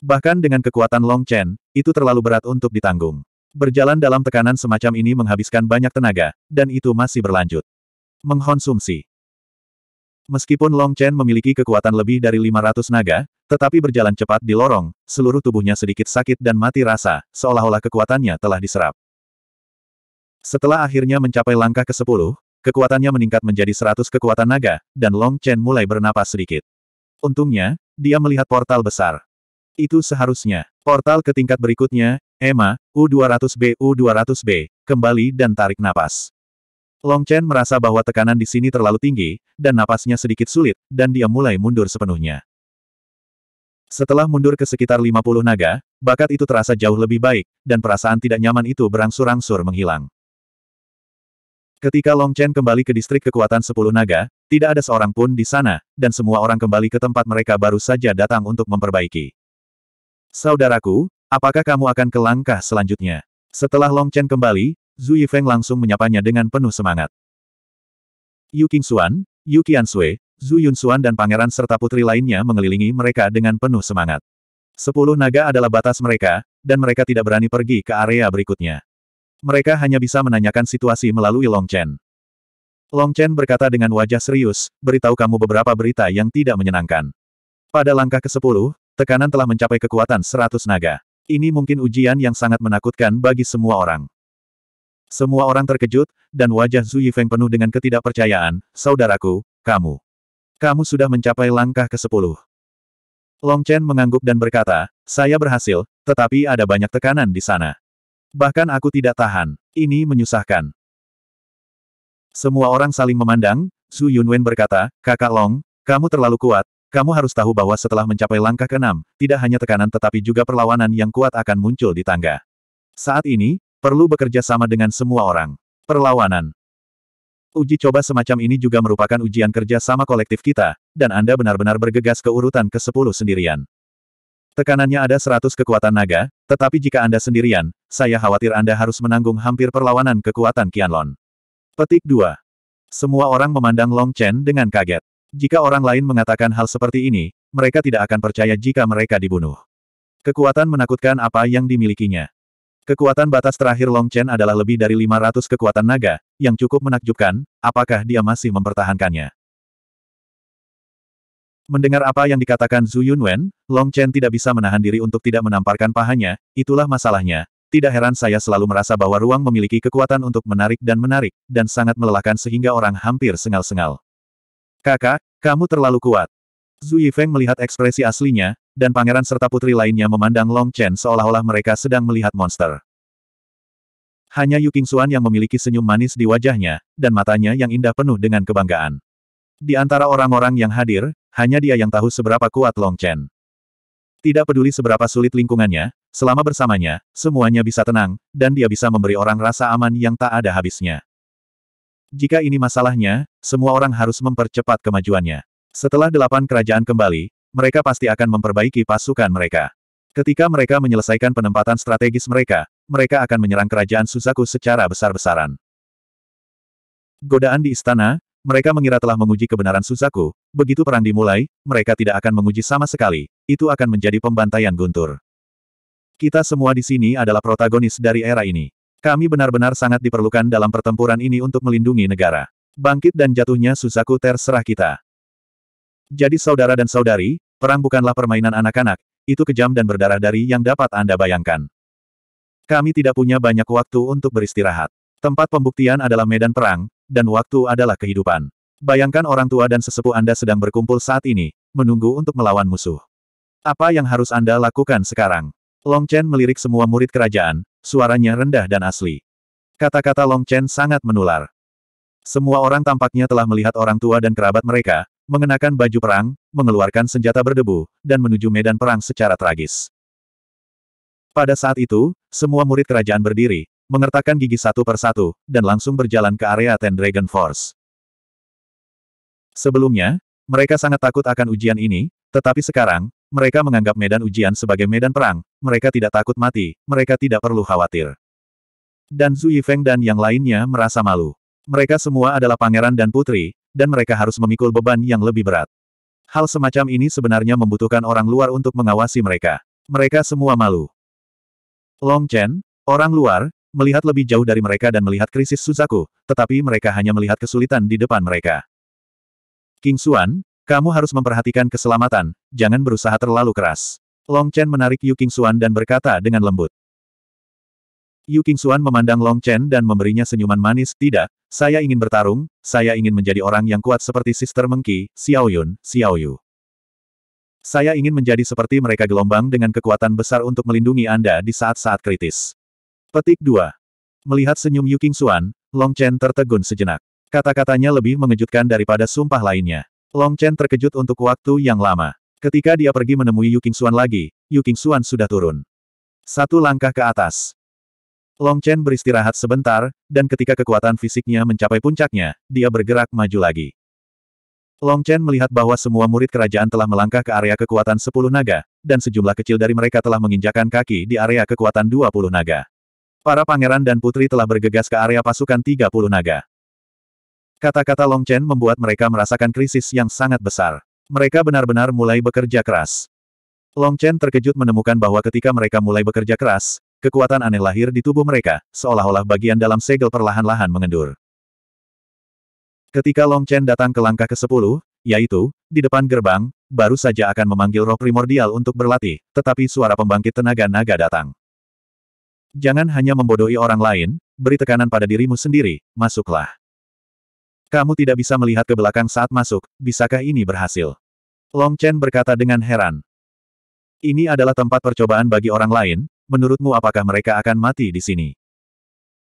Bahkan dengan kekuatan Long Chen, itu terlalu berat untuk ditanggung. Berjalan dalam tekanan semacam ini menghabiskan banyak tenaga, dan itu masih berlanjut. mengkonsumsi. Meskipun Long Chen memiliki kekuatan lebih dari 500 naga, tetapi berjalan cepat di lorong, seluruh tubuhnya sedikit sakit dan mati rasa, seolah-olah kekuatannya telah diserap. Setelah akhirnya mencapai langkah ke-10, kekuatannya meningkat menjadi 100 kekuatan naga, dan Long Chen mulai bernapas sedikit. Untungnya, dia melihat portal besar. Itu seharusnya. Portal ke tingkat berikutnya, Emma, U200B, U200B, kembali dan tarik napas. Long Chen merasa bahwa tekanan di sini terlalu tinggi, dan napasnya sedikit sulit, dan dia mulai mundur sepenuhnya. Setelah mundur ke sekitar 50 naga, bakat itu terasa jauh lebih baik, dan perasaan tidak nyaman itu berangsur-angsur menghilang. Ketika Long Chen kembali ke distrik kekuatan 10 naga, tidak ada seorang pun di sana, dan semua orang kembali ke tempat mereka baru saja datang untuk memperbaiki. Saudaraku, apakah kamu akan ke langkah selanjutnya? Setelah Long Chen kembali, Zhu Yifeng langsung menyapanya dengan penuh semangat. Yu Qingxuan, Yu Qianshui, Zhu Yunxuan dan pangeran serta putri lainnya mengelilingi mereka dengan penuh semangat. Sepuluh naga adalah batas mereka, dan mereka tidak berani pergi ke area berikutnya. Mereka hanya bisa menanyakan situasi melalui Long Chen. Long Chen berkata dengan wajah serius, beritahu kamu beberapa berita yang tidak menyenangkan. Pada langkah ke-10, Tekanan telah mencapai kekuatan seratus naga. Ini mungkin ujian yang sangat menakutkan bagi semua orang. Semua orang terkejut, dan wajah Zhu Yifeng penuh dengan ketidakpercayaan, Saudaraku, kamu. Kamu sudah mencapai langkah ke-10. Long Chen mengangguk dan berkata, saya berhasil, tetapi ada banyak tekanan di sana. Bahkan aku tidak tahan. Ini menyusahkan. Semua orang saling memandang, Zhu Yunwen berkata, Kakak Long, kamu terlalu kuat, kamu harus tahu bahwa setelah mencapai langkah ke-6, tidak hanya tekanan tetapi juga perlawanan yang kuat akan muncul di tangga. Saat ini, perlu bekerja sama dengan semua orang. Perlawanan. Uji coba semacam ini juga merupakan ujian kerja sama kolektif kita, dan Anda benar-benar bergegas ke urutan ke-10 sendirian. Tekanannya ada 100 kekuatan naga, tetapi jika Anda sendirian, saya khawatir Anda harus menanggung hampir perlawanan kekuatan Kianlon. Petik 2. Semua orang memandang Long Chen dengan kaget. Jika orang lain mengatakan hal seperti ini, mereka tidak akan percaya jika mereka dibunuh. Kekuatan menakutkan apa yang dimilikinya. Kekuatan batas terakhir Long Chen adalah lebih dari 500 kekuatan naga, yang cukup menakjubkan, apakah dia masih mempertahankannya. Mendengar apa yang dikatakan Zhu Yunwen, Long Chen tidak bisa menahan diri untuk tidak menamparkan pahanya, itulah masalahnya. Tidak heran saya selalu merasa bahwa ruang memiliki kekuatan untuk menarik dan menarik, dan sangat melelahkan sehingga orang hampir sengal-sengal. Kakak, kamu terlalu kuat. Zui Feng melihat ekspresi aslinya, dan pangeran serta putri lainnya memandang Long Chen seolah-olah mereka sedang melihat monster. Hanya Yu Qingxuan yang memiliki senyum manis di wajahnya, dan matanya yang indah penuh dengan kebanggaan. Di antara orang-orang yang hadir, hanya dia yang tahu seberapa kuat Long Chen. Tidak peduli seberapa sulit lingkungannya, selama bersamanya, semuanya bisa tenang, dan dia bisa memberi orang rasa aman yang tak ada habisnya. Jika ini masalahnya, semua orang harus mempercepat kemajuannya. Setelah delapan kerajaan kembali, mereka pasti akan memperbaiki pasukan mereka. Ketika mereka menyelesaikan penempatan strategis mereka, mereka akan menyerang kerajaan Suzaku secara besar-besaran. Godaan di istana, mereka mengira telah menguji kebenaran Suzaku, begitu perang dimulai, mereka tidak akan menguji sama sekali, itu akan menjadi pembantaian guntur. Kita semua di sini adalah protagonis dari era ini. Kami benar-benar sangat diperlukan dalam pertempuran ini untuk melindungi negara. Bangkit dan jatuhnya Suzaku terserah kita. Jadi saudara dan saudari, perang bukanlah permainan anak-anak, itu kejam dan berdarah dari yang dapat Anda bayangkan. Kami tidak punya banyak waktu untuk beristirahat. Tempat pembuktian adalah medan perang, dan waktu adalah kehidupan. Bayangkan orang tua dan sesepuh Anda sedang berkumpul saat ini, menunggu untuk melawan musuh. Apa yang harus Anda lakukan sekarang? Long Chen melirik semua murid kerajaan, suaranya rendah dan asli. Kata-kata Long Chen sangat menular. Semua orang tampaknya telah melihat orang tua dan kerabat mereka, mengenakan baju perang, mengeluarkan senjata berdebu, dan menuju medan perang secara tragis. Pada saat itu, semua murid kerajaan berdiri, mengertakkan gigi satu per satu, dan langsung berjalan ke area Ten Dragon Force. Sebelumnya, mereka sangat takut akan ujian ini, tetapi sekarang, mereka menganggap medan ujian sebagai medan perang, mereka tidak takut mati, mereka tidak perlu khawatir. Dan Zui Feng dan yang lainnya merasa malu. Mereka semua adalah pangeran dan putri, dan mereka harus memikul beban yang lebih berat. Hal semacam ini sebenarnya membutuhkan orang luar untuk mengawasi mereka. Mereka semua malu. Long Chen, orang luar, melihat lebih jauh dari mereka dan melihat krisis Suzaku, tetapi mereka hanya melihat kesulitan di depan mereka. King Xuan, kamu harus memperhatikan keselamatan, jangan berusaha terlalu keras. Long Chen menarik Yu Xuan dan berkata dengan lembut. Yu Xuan memandang Long Chen dan memberinya senyuman manis, tidak, saya ingin bertarung, saya ingin menjadi orang yang kuat seperti Sister Mengqi, Xiao Yu. Saya ingin menjadi seperti mereka gelombang dengan kekuatan besar untuk melindungi Anda di saat-saat kritis. Petik 2. Melihat senyum Yu Xuan, Long Chen tertegun sejenak. Kata-katanya lebih mengejutkan daripada sumpah lainnya. Long Chen terkejut untuk waktu yang lama. Ketika dia pergi menemui Yu Xuan lagi, Yu Xuan sudah turun. Satu langkah ke atas. Long Chen beristirahat sebentar, dan ketika kekuatan fisiknya mencapai puncaknya, dia bergerak maju lagi. Long Chen melihat bahwa semua murid kerajaan telah melangkah ke area kekuatan 10 naga, dan sejumlah kecil dari mereka telah menginjakan kaki di area kekuatan 20 naga. Para pangeran dan putri telah bergegas ke area pasukan 30 naga. Kata-kata Long Chen membuat mereka merasakan krisis yang sangat besar. Mereka benar-benar mulai bekerja keras. Long Chen terkejut menemukan bahwa ketika mereka mulai bekerja keras, kekuatan aneh lahir di tubuh mereka, seolah-olah bagian dalam segel perlahan-lahan mengendur. Ketika Long Chen datang ke langkah ke-10, yaitu, di depan gerbang, baru saja akan memanggil roh primordial untuk berlatih, tetapi suara pembangkit tenaga naga datang. Jangan hanya membodohi orang lain, beri tekanan pada dirimu sendiri, masuklah. Kamu tidak bisa melihat ke belakang saat masuk, bisakah ini berhasil? Long Chen berkata dengan heran. Ini adalah tempat percobaan bagi orang lain, menurutmu apakah mereka akan mati di sini?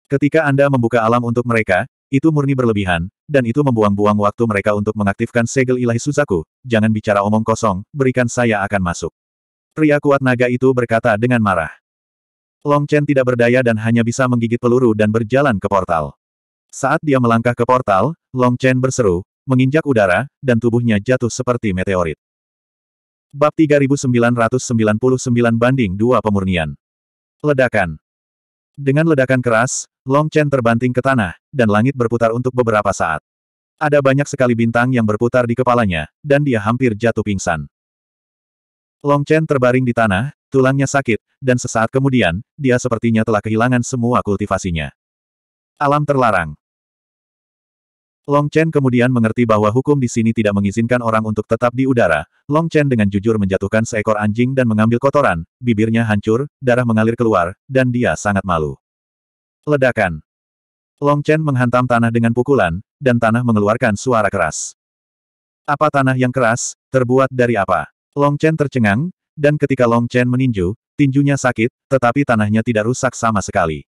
Ketika Anda membuka alam untuk mereka, itu murni berlebihan, dan itu membuang-buang waktu mereka untuk mengaktifkan segel ilahi Suzaku, jangan bicara omong kosong, berikan saya akan masuk. Pria kuat naga itu berkata dengan marah. Long Chen tidak berdaya dan hanya bisa menggigit peluru dan berjalan ke portal. Saat dia melangkah ke portal, Long Chen berseru, menginjak udara, dan tubuhnya jatuh seperti meteorit. Bab 3999 banding dua pemurnian. Ledakan. Dengan ledakan keras, Long Chen terbanting ke tanah, dan langit berputar untuk beberapa saat. Ada banyak sekali bintang yang berputar di kepalanya, dan dia hampir jatuh pingsan. Long Chen terbaring di tanah, tulangnya sakit, dan sesaat kemudian, dia sepertinya telah kehilangan semua kultivasinya. Alam terlarang. Long Chen kemudian mengerti bahwa hukum di sini tidak mengizinkan orang untuk tetap di udara. Long Chen dengan jujur menjatuhkan seekor anjing dan mengambil kotoran, bibirnya hancur, darah mengalir keluar, dan dia sangat malu. Ledakan. Long Chen menghantam tanah dengan pukulan, dan tanah mengeluarkan suara keras. Apa tanah yang keras, terbuat dari apa? Long Chen tercengang, dan ketika Long Chen meninju, tinjunya sakit, tetapi tanahnya tidak rusak sama sekali.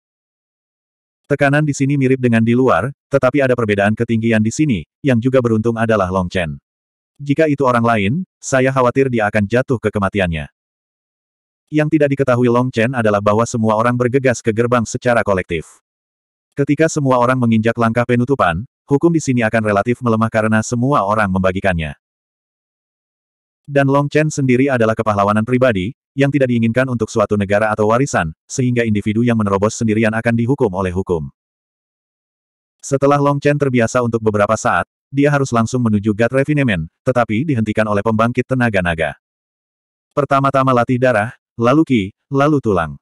Tekanan di sini mirip dengan di luar, tetapi ada perbedaan ketinggian di sini, yang juga beruntung adalah Long Chen. Jika itu orang lain, saya khawatir dia akan jatuh ke kematiannya. Yang tidak diketahui Long Chen adalah bahwa semua orang bergegas ke gerbang secara kolektif. Ketika semua orang menginjak langkah penutupan, hukum di sini akan relatif melemah karena semua orang membagikannya. Dan Long Chen sendiri adalah kepahlawanan pribadi, yang tidak diinginkan untuk suatu negara atau warisan, sehingga individu yang menerobos sendirian akan dihukum oleh hukum. Setelah Long Chen terbiasa untuk beberapa saat, dia harus langsung menuju God Refinement, tetapi dihentikan oleh pembangkit tenaga naga. Pertama-tama latih darah, lalu ki, lalu tulang.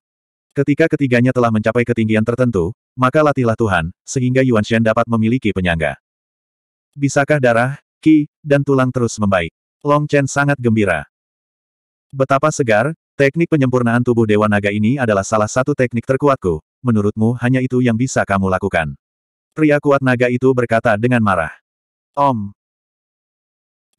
Ketika ketiganya telah mencapai ketinggian tertentu, maka latihlah Tuhan, sehingga Yuan Shen dapat memiliki penyangga. Bisakah darah, ki, dan tulang terus membaik? Long Chen sangat gembira. Betapa segar, teknik penyempurnaan tubuh Dewa Naga ini adalah salah satu teknik terkuatku, menurutmu hanya itu yang bisa kamu lakukan. Pria kuat naga itu berkata dengan marah. Om.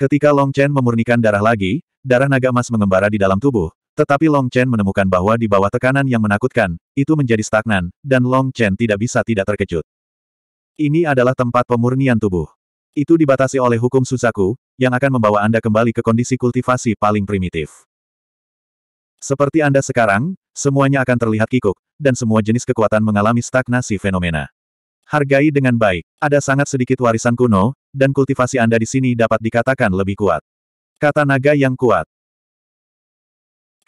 Ketika Long Chen memurnikan darah lagi, darah naga emas mengembara di dalam tubuh, tetapi Long Chen menemukan bahwa di bawah tekanan yang menakutkan, itu menjadi stagnan, dan Long Chen tidak bisa tidak terkejut. Ini adalah tempat pemurnian tubuh. Itu dibatasi oleh hukum Suzaku, yang akan membawa Anda kembali ke kondisi kultivasi paling primitif. Seperti Anda sekarang, semuanya akan terlihat kikuk, dan semua jenis kekuatan mengalami stagnasi fenomena. Hargai dengan baik, ada sangat sedikit warisan kuno, dan kultivasi Anda di sini dapat dikatakan lebih kuat. Kata naga yang kuat.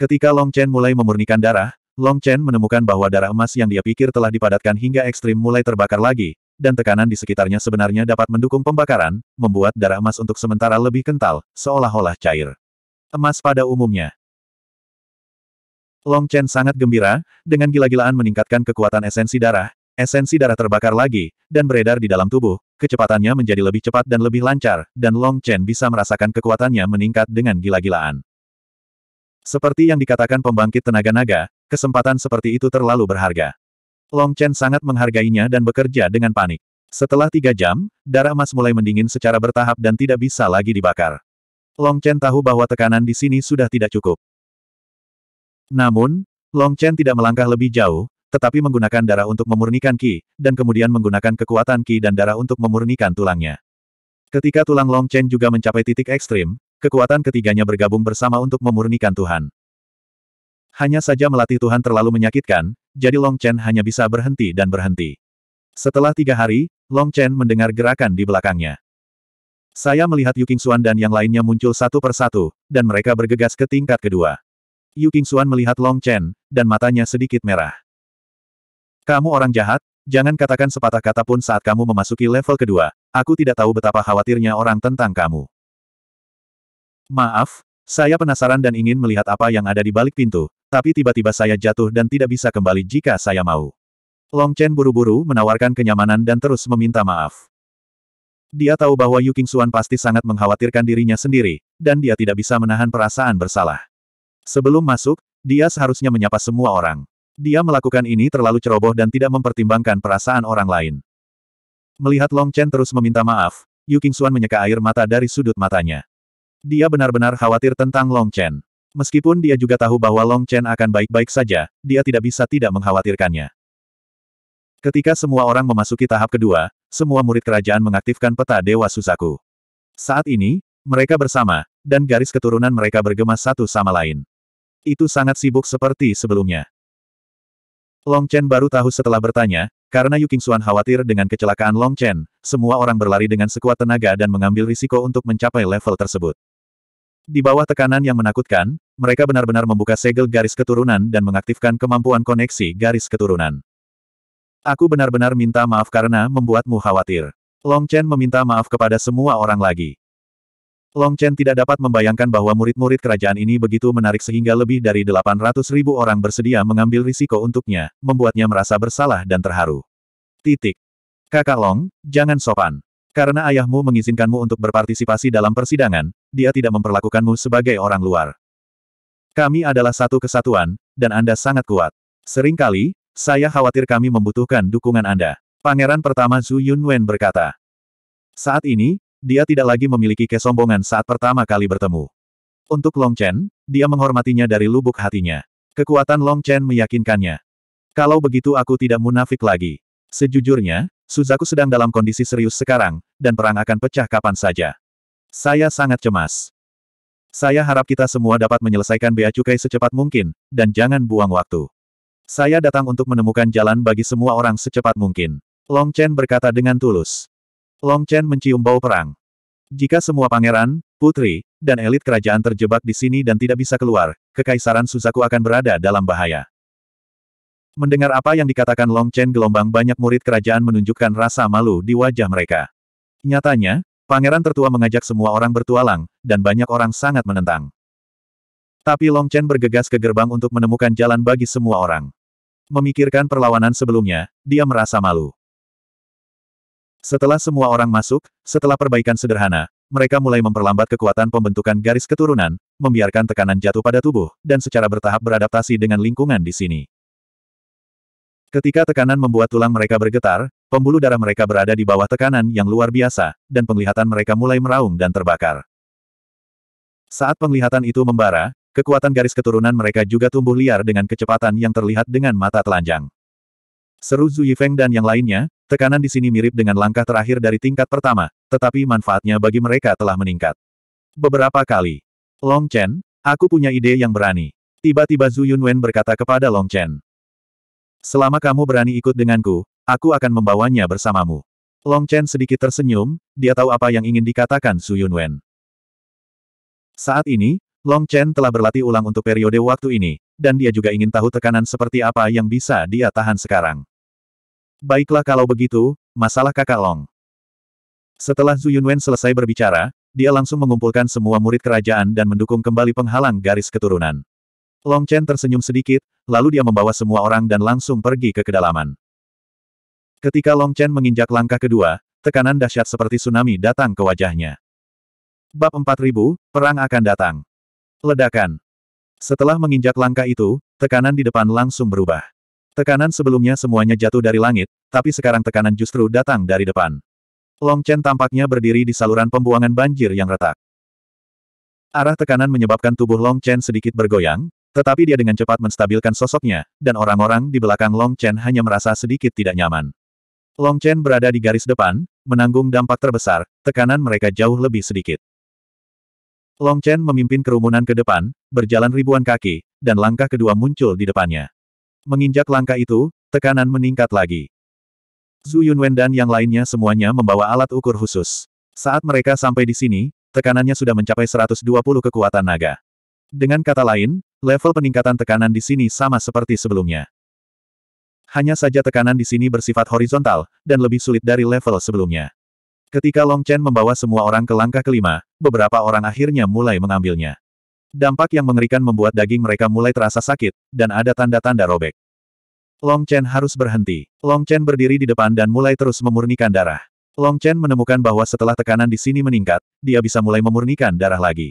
Ketika Long Chen mulai memurnikan darah, Long Chen menemukan bahwa darah emas yang dia pikir telah dipadatkan hingga ekstrim mulai terbakar lagi, dan tekanan di sekitarnya sebenarnya dapat mendukung pembakaran, membuat darah emas untuk sementara lebih kental, seolah-olah cair. Emas pada umumnya. Long Chen sangat gembira, dengan gila-gilaan meningkatkan kekuatan esensi darah, esensi darah terbakar lagi, dan beredar di dalam tubuh, kecepatannya menjadi lebih cepat dan lebih lancar, dan Long Chen bisa merasakan kekuatannya meningkat dengan gila-gilaan. Seperti yang dikatakan pembangkit tenaga naga, kesempatan seperti itu terlalu berharga. Long Chen sangat menghargainya dan bekerja dengan panik. Setelah tiga jam, darah emas mulai mendingin secara bertahap dan tidak bisa lagi dibakar. Long Chen tahu bahwa tekanan di sini sudah tidak cukup. Namun, Long Chen tidak melangkah lebih jauh, tetapi menggunakan darah untuk memurnikan Qi, dan kemudian menggunakan kekuatan Qi dan darah untuk memurnikan tulangnya. Ketika tulang Long Chen juga mencapai titik ekstrim, kekuatan ketiganya bergabung bersama untuk memurnikan Tuhan. Hanya saja melatih Tuhan terlalu menyakitkan, jadi Long Chen hanya bisa berhenti dan berhenti. Setelah tiga hari, Long Chen mendengar gerakan di belakangnya. Saya melihat Yu Qingxuan dan yang lainnya muncul satu persatu, dan mereka bergegas ke tingkat kedua. Yu Qingxuan melihat Long Chen, dan matanya sedikit merah. Kamu orang jahat, jangan katakan sepatah kata pun saat kamu memasuki level kedua, aku tidak tahu betapa khawatirnya orang tentang kamu. Maaf, saya penasaran dan ingin melihat apa yang ada di balik pintu, tapi tiba-tiba saya jatuh dan tidak bisa kembali jika saya mau. Long Chen buru-buru menawarkan kenyamanan dan terus meminta maaf. Dia tahu bahwa Yu Qingxuan pasti sangat mengkhawatirkan dirinya sendiri, dan dia tidak bisa menahan perasaan bersalah. Sebelum masuk, dia seharusnya menyapa semua orang. Dia melakukan ini terlalu ceroboh dan tidak mempertimbangkan perasaan orang lain. Melihat Long Chen terus meminta maaf, Yu Qingxuan menyeka air mata dari sudut matanya. Dia benar-benar khawatir tentang Long Chen. Meskipun dia juga tahu bahwa Long Chen akan baik-baik saja, dia tidak bisa tidak mengkhawatirkannya. Ketika semua orang memasuki tahap kedua, semua murid kerajaan mengaktifkan peta Dewa Susaku. Saat ini, mereka bersama, dan garis keturunan mereka bergema satu sama lain. Itu sangat sibuk seperti sebelumnya. Long Chen baru tahu setelah bertanya, karena Yu Qingxuan khawatir dengan kecelakaan Long Chen, semua orang berlari dengan sekuat tenaga dan mengambil risiko untuk mencapai level tersebut. Di bawah tekanan yang menakutkan, mereka benar-benar membuka segel garis keturunan dan mengaktifkan kemampuan koneksi garis keturunan. Aku benar-benar minta maaf karena membuatmu khawatir. Long Chen meminta maaf kepada semua orang lagi. Long Chen tidak dapat membayangkan bahwa murid-murid kerajaan ini begitu menarik sehingga lebih dari 800 ribu orang bersedia mengambil risiko untuknya, membuatnya merasa bersalah dan terharu. Titik. Kakak Long, jangan sopan. Karena ayahmu mengizinkanmu untuk berpartisipasi dalam persidangan, dia tidak memperlakukanmu sebagai orang luar. Kami adalah satu kesatuan, dan Anda sangat kuat. Seringkali, saya khawatir kami membutuhkan dukungan Anda. Pangeran pertama Zhu Yunwen berkata. Saat ini, dia tidak lagi memiliki kesombongan saat pertama kali bertemu. Untuk Long Chen, dia menghormatinya dari lubuk hatinya. Kekuatan Long Chen meyakinkannya. Kalau begitu aku tidak munafik lagi. Sejujurnya, Suzaku sedang dalam kondisi serius sekarang, dan perang akan pecah kapan saja. Saya sangat cemas. Saya harap kita semua dapat menyelesaikan bea cukai secepat mungkin, dan jangan buang waktu. Saya datang untuk menemukan jalan bagi semua orang secepat mungkin. Long Chen berkata dengan tulus. Long Chen mencium bau perang. Jika semua pangeran, putri, dan elit kerajaan terjebak di sini dan tidak bisa keluar, kekaisaran Suzaku akan berada dalam bahaya. Mendengar apa yang dikatakan Long Chen gelombang banyak murid kerajaan menunjukkan rasa malu di wajah mereka. Nyatanya, Pangeran tertua mengajak semua orang bertualang, dan banyak orang sangat menentang. Tapi Long Chen bergegas ke gerbang untuk menemukan jalan bagi semua orang. Memikirkan perlawanan sebelumnya, dia merasa malu. Setelah semua orang masuk, setelah perbaikan sederhana, mereka mulai memperlambat kekuatan pembentukan garis keturunan, membiarkan tekanan jatuh pada tubuh, dan secara bertahap beradaptasi dengan lingkungan di sini. Ketika tekanan membuat tulang mereka bergetar, pembuluh darah mereka berada di bawah tekanan yang luar biasa, dan penglihatan mereka mulai meraung dan terbakar. Saat penglihatan itu membara, kekuatan garis keturunan mereka juga tumbuh liar dengan kecepatan yang terlihat dengan mata telanjang. Seru Zhu Yifeng dan yang lainnya, tekanan di sini mirip dengan langkah terakhir dari tingkat pertama, tetapi manfaatnya bagi mereka telah meningkat. Beberapa kali. Long Chen, aku punya ide yang berani. Tiba-tiba Zhu Yunwen berkata kepada Long Chen. Selama kamu berani ikut denganku, aku akan membawanya bersamamu. Long Chen sedikit tersenyum, dia tahu apa yang ingin dikatakan Su Yunwen. Saat ini, Long Chen telah berlatih ulang untuk periode waktu ini, dan dia juga ingin tahu tekanan seperti apa yang bisa dia tahan sekarang. Baiklah kalau begitu, masalah kakak Long. Setelah Zhu Yunwen selesai berbicara, dia langsung mengumpulkan semua murid kerajaan dan mendukung kembali penghalang garis keturunan. Long Chen tersenyum sedikit, lalu dia membawa semua orang dan langsung pergi ke kedalaman. Ketika Long Chen menginjak langkah kedua, tekanan dahsyat seperti tsunami datang ke wajahnya. Bab 4000, Perang akan datang. Ledakan. Setelah menginjak langkah itu, tekanan di depan langsung berubah. Tekanan sebelumnya semuanya jatuh dari langit, tapi sekarang tekanan justru datang dari depan. Long Chen tampaknya berdiri di saluran pembuangan banjir yang retak. Arah tekanan menyebabkan tubuh Long Chen sedikit bergoyang, tetapi dia dengan cepat menstabilkan sosoknya, dan orang-orang di belakang Long Chen hanya merasa sedikit tidak nyaman. Long Chen berada di garis depan, menanggung dampak terbesar, tekanan mereka jauh lebih sedikit. Long Chen memimpin kerumunan ke depan, berjalan ribuan kaki, dan langkah kedua muncul di depannya. Menginjak langkah itu, tekanan meningkat lagi. Zhu Yunwen dan yang lainnya semuanya membawa alat ukur khusus. Saat mereka sampai di sini, tekanannya sudah mencapai 120 kekuatan naga. Dengan kata lain, level peningkatan tekanan di sini sama seperti sebelumnya. Hanya saja tekanan di sini bersifat horizontal, dan lebih sulit dari level sebelumnya. Ketika Long Chen membawa semua orang ke langkah kelima, beberapa orang akhirnya mulai mengambilnya. Dampak yang mengerikan membuat daging mereka mulai terasa sakit, dan ada tanda-tanda robek. Long Chen harus berhenti. Long Chen berdiri di depan dan mulai terus memurnikan darah. Long Chen menemukan bahwa setelah tekanan di sini meningkat, dia bisa mulai memurnikan darah lagi.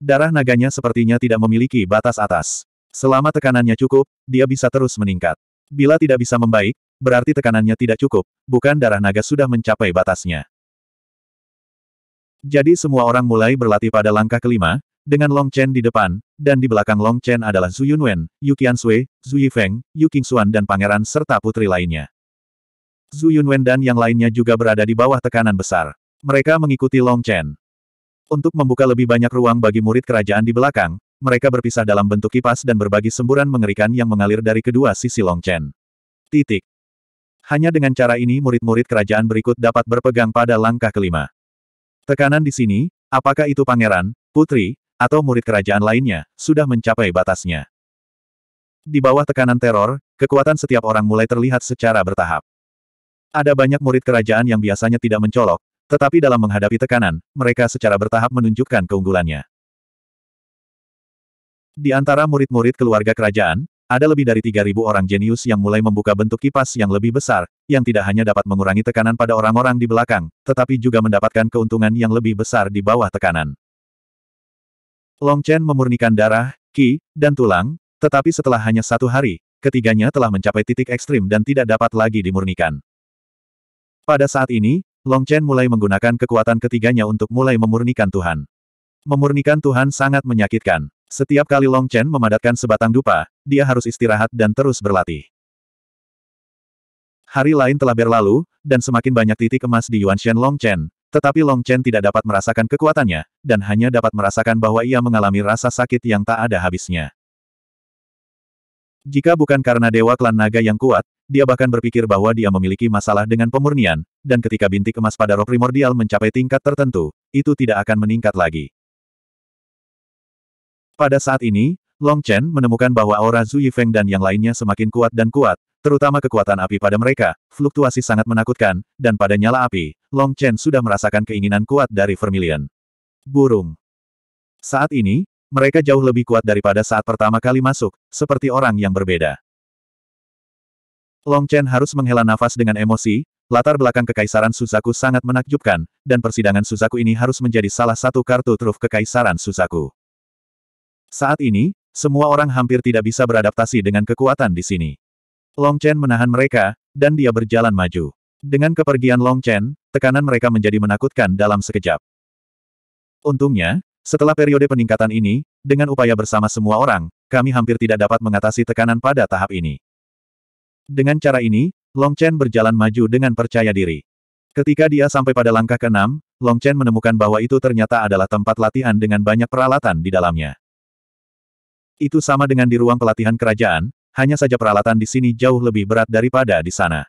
Darah naganya sepertinya tidak memiliki batas atas. Selama tekanannya cukup, dia bisa terus meningkat. Bila tidak bisa membaik, berarti tekanannya tidak cukup, bukan darah naga sudah mencapai batasnya. Jadi semua orang mulai berlatih pada langkah kelima, dengan Long Chen di depan, dan di belakang Long Chen adalah Zhu Yunwen, Yu Qiansui, Zhu Yifeng, Yu Qingxuan dan pangeran serta putri lainnya. Zhu Yunwen dan yang lainnya juga berada di bawah tekanan besar. Mereka mengikuti Long Chen. Untuk membuka lebih banyak ruang bagi murid kerajaan di belakang, mereka berpisah dalam bentuk kipas dan berbagi semburan mengerikan yang mengalir dari kedua sisi Longchen. Titik. Hanya dengan cara ini murid-murid kerajaan berikut dapat berpegang pada langkah kelima. Tekanan di sini, apakah itu pangeran, putri, atau murid kerajaan lainnya, sudah mencapai batasnya. Di bawah tekanan teror, kekuatan setiap orang mulai terlihat secara bertahap. Ada banyak murid kerajaan yang biasanya tidak mencolok, tetapi dalam menghadapi tekanan, mereka secara bertahap menunjukkan keunggulannya. Di antara murid-murid keluarga kerajaan, ada lebih dari 3.000 orang jenius yang mulai membuka bentuk kipas yang lebih besar, yang tidak hanya dapat mengurangi tekanan pada orang-orang di belakang, tetapi juga mendapatkan keuntungan yang lebih besar di bawah tekanan. Long Chen memurnikan darah, ki, dan tulang, tetapi setelah hanya satu hari, ketiganya telah mencapai titik ekstrim dan tidak dapat lagi dimurnikan. Pada saat ini, Long Chen mulai menggunakan kekuatan ketiganya untuk mulai memurnikan Tuhan. Memurnikan Tuhan sangat menyakitkan. Setiap kali Long Chen memadatkan sebatang dupa, dia harus istirahat dan terus berlatih. Hari lain telah berlalu, dan semakin banyak titik emas di Yuan Shen Long Chen, tetapi Long Chen tidak dapat merasakan kekuatannya, dan hanya dapat merasakan bahwa ia mengalami rasa sakit yang tak ada habisnya. Jika bukan karena Dewa Klan Naga yang kuat, dia bahkan berpikir bahwa dia memiliki masalah dengan pemurnian, dan ketika bintik emas pada roh primordial mencapai tingkat tertentu, itu tidak akan meningkat lagi. Pada saat ini, Long Chen menemukan bahwa aura Zhu Yifeng dan yang lainnya semakin kuat dan kuat, terutama kekuatan api pada mereka, fluktuasi sangat menakutkan, dan pada nyala api, Long Chen sudah merasakan keinginan kuat dari Vermilion. Burung. Saat ini, mereka jauh lebih kuat daripada saat pertama kali masuk, seperti orang yang berbeda. Long Chen harus menghela nafas dengan emosi, latar belakang Kekaisaran Suzaku sangat menakjubkan, dan persidangan Suzaku ini harus menjadi salah satu kartu truf Kekaisaran Suzaku. Saat ini, semua orang hampir tidak bisa beradaptasi dengan kekuatan di sini. Long Chen menahan mereka, dan dia berjalan maju. Dengan kepergian Long Chen, tekanan mereka menjadi menakutkan dalam sekejap. Untungnya, setelah periode peningkatan ini, dengan upaya bersama semua orang, kami hampir tidak dapat mengatasi tekanan pada tahap ini. Dengan cara ini, Long Chen berjalan maju dengan percaya diri. Ketika dia sampai pada langkah ke-6, Long Chen menemukan bahwa itu ternyata adalah tempat latihan dengan banyak peralatan di dalamnya. Itu sama dengan di ruang pelatihan kerajaan, hanya saja peralatan di sini jauh lebih berat daripada di sana.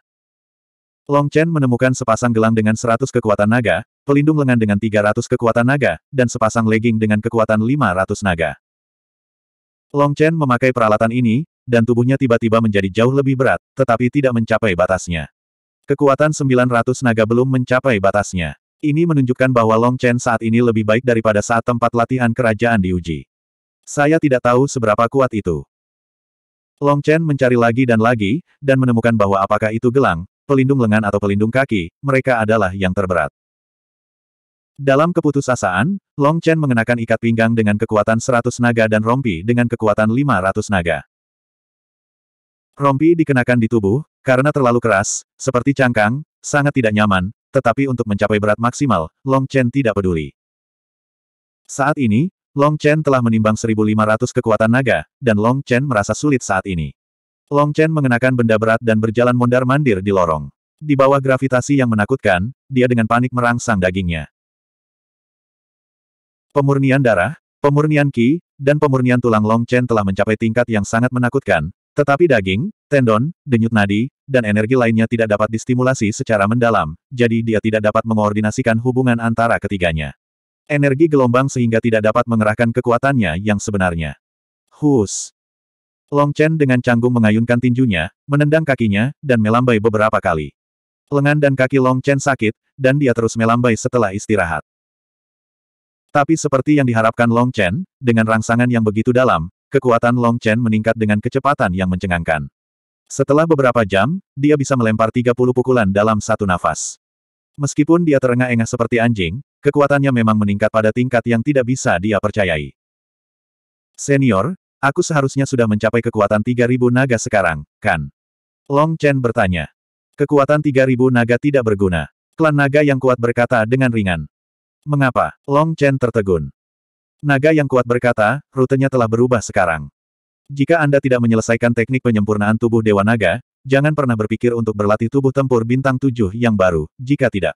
Long Chen menemukan sepasang gelang dengan 100 kekuatan naga, pelindung lengan dengan 300 kekuatan naga, dan sepasang legging dengan kekuatan 500 naga. Long Chen memakai peralatan ini, dan tubuhnya tiba-tiba menjadi jauh lebih berat, tetapi tidak mencapai batasnya. Kekuatan 900 naga belum mencapai batasnya. Ini menunjukkan bahwa Long Chen saat ini lebih baik daripada saat tempat latihan kerajaan diuji. Saya tidak tahu seberapa kuat itu. Long Chen mencari lagi dan lagi, dan menemukan bahwa apakah itu gelang, pelindung lengan atau pelindung kaki, mereka adalah yang terberat. Dalam keputusasaan, Long Chen mengenakan ikat pinggang dengan kekuatan 100 naga dan rompi dengan kekuatan 500 naga. Rompi dikenakan di tubuh, karena terlalu keras, seperti cangkang, sangat tidak nyaman, tetapi untuk mencapai berat maksimal, Long Chen tidak peduli. Saat ini, Long Chen telah menimbang 1.500 kekuatan naga, dan Long Chen merasa sulit saat ini. Long Chen mengenakan benda berat dan berjalan mondar-mandir di lorong. Di bawah gravitasi yang menakutkan, dia dengan panik merangsang dagingnya. Pemurnian darah, pemurnian ki, dan pemurnian tulang Long Chen telah mencapai tingkat yang sangat menakutkan, tetapi daging, tendon, denyut nadi, dan energi lainnya tidak dapat distimulasi secara mendalam, jadi dia tidak dapat mengoordinasikan hubungan antara ketiganya. Energi gelombang sehingga tidak dapat mengerahkan kekuatannya yang sebenarnya. Hus! Long Chen dengan canggung mengayunkan tinjunya, menendang kakinya, dan melambai beberapa kali. Lengan dan kaki Long Chen sakit, dan dia terus melambai setelah istirahat. Tapi seperti yang diharapkan Long Chen, dengan rangsangan yang begitu dalam, kekuatan Long Chen meningkat dengan kecepatan yang mencengangkan. Setelah beberapa jam, dia bisa melempar 30 pukulan dalam satu nafas. Meskipun dia terengah-engah seperti anjing, kekuatannya memang meningkat pada tingkat yang tidak bisa dia percayai. Senior, aku seharusnya sudah mencapai kekuatan 3000 naga sekarang, kan? Long Chen bertanya. Kekuatan 3000 naga tidak berguna. Klan naga yang kuat berkata dengan ringan. Mengapa? Long Chen tertegun. Naga yang kuat berkata, rutenya telah berubah sekarang. Jika Anda tidak menyelesaikan teknik penyempurnaan tubuh Dewa Naga, jangan pernah berpikir untuk berlatih tubuh tempur bintang tujuh yang baru, jika tidak.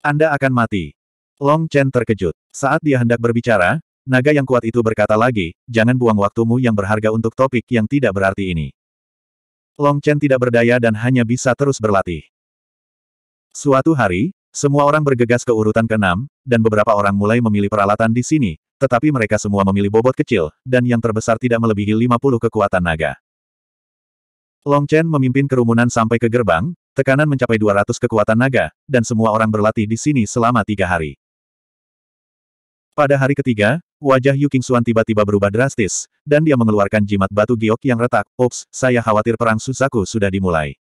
Anda akan mati. Long Chen terkejut. Saat dia hendak berbicara, naga yang kuat itu berkata lagi, jangan buang waktumu yang berharga untuk topik yang tidak berarti ini. Long Chen tidak berdaya dan hanya bisa terus berlatih. Suatu hari, semua orang bergegas ke urutan keenam, dan beberapa orang mulai memilih peralatan di sini, tetapi mereka semua memilih bobot kecil, dan yang terbesar tidak melebihi 50 kekuatan naga. Long Chen memimpin kerumunan sampai ke gerbang, tekanan mencapai 200 kekuatan naga, dan semua orang berlatih di sini selama tiga hari. Pada hari ketiga, wajah Yu Qingxuan tiba-tiba berubah drastis, dan dia mengeluarkan jimat batu giok yang retak, Ops, saya khawatir perang Susaku sudah dimulai.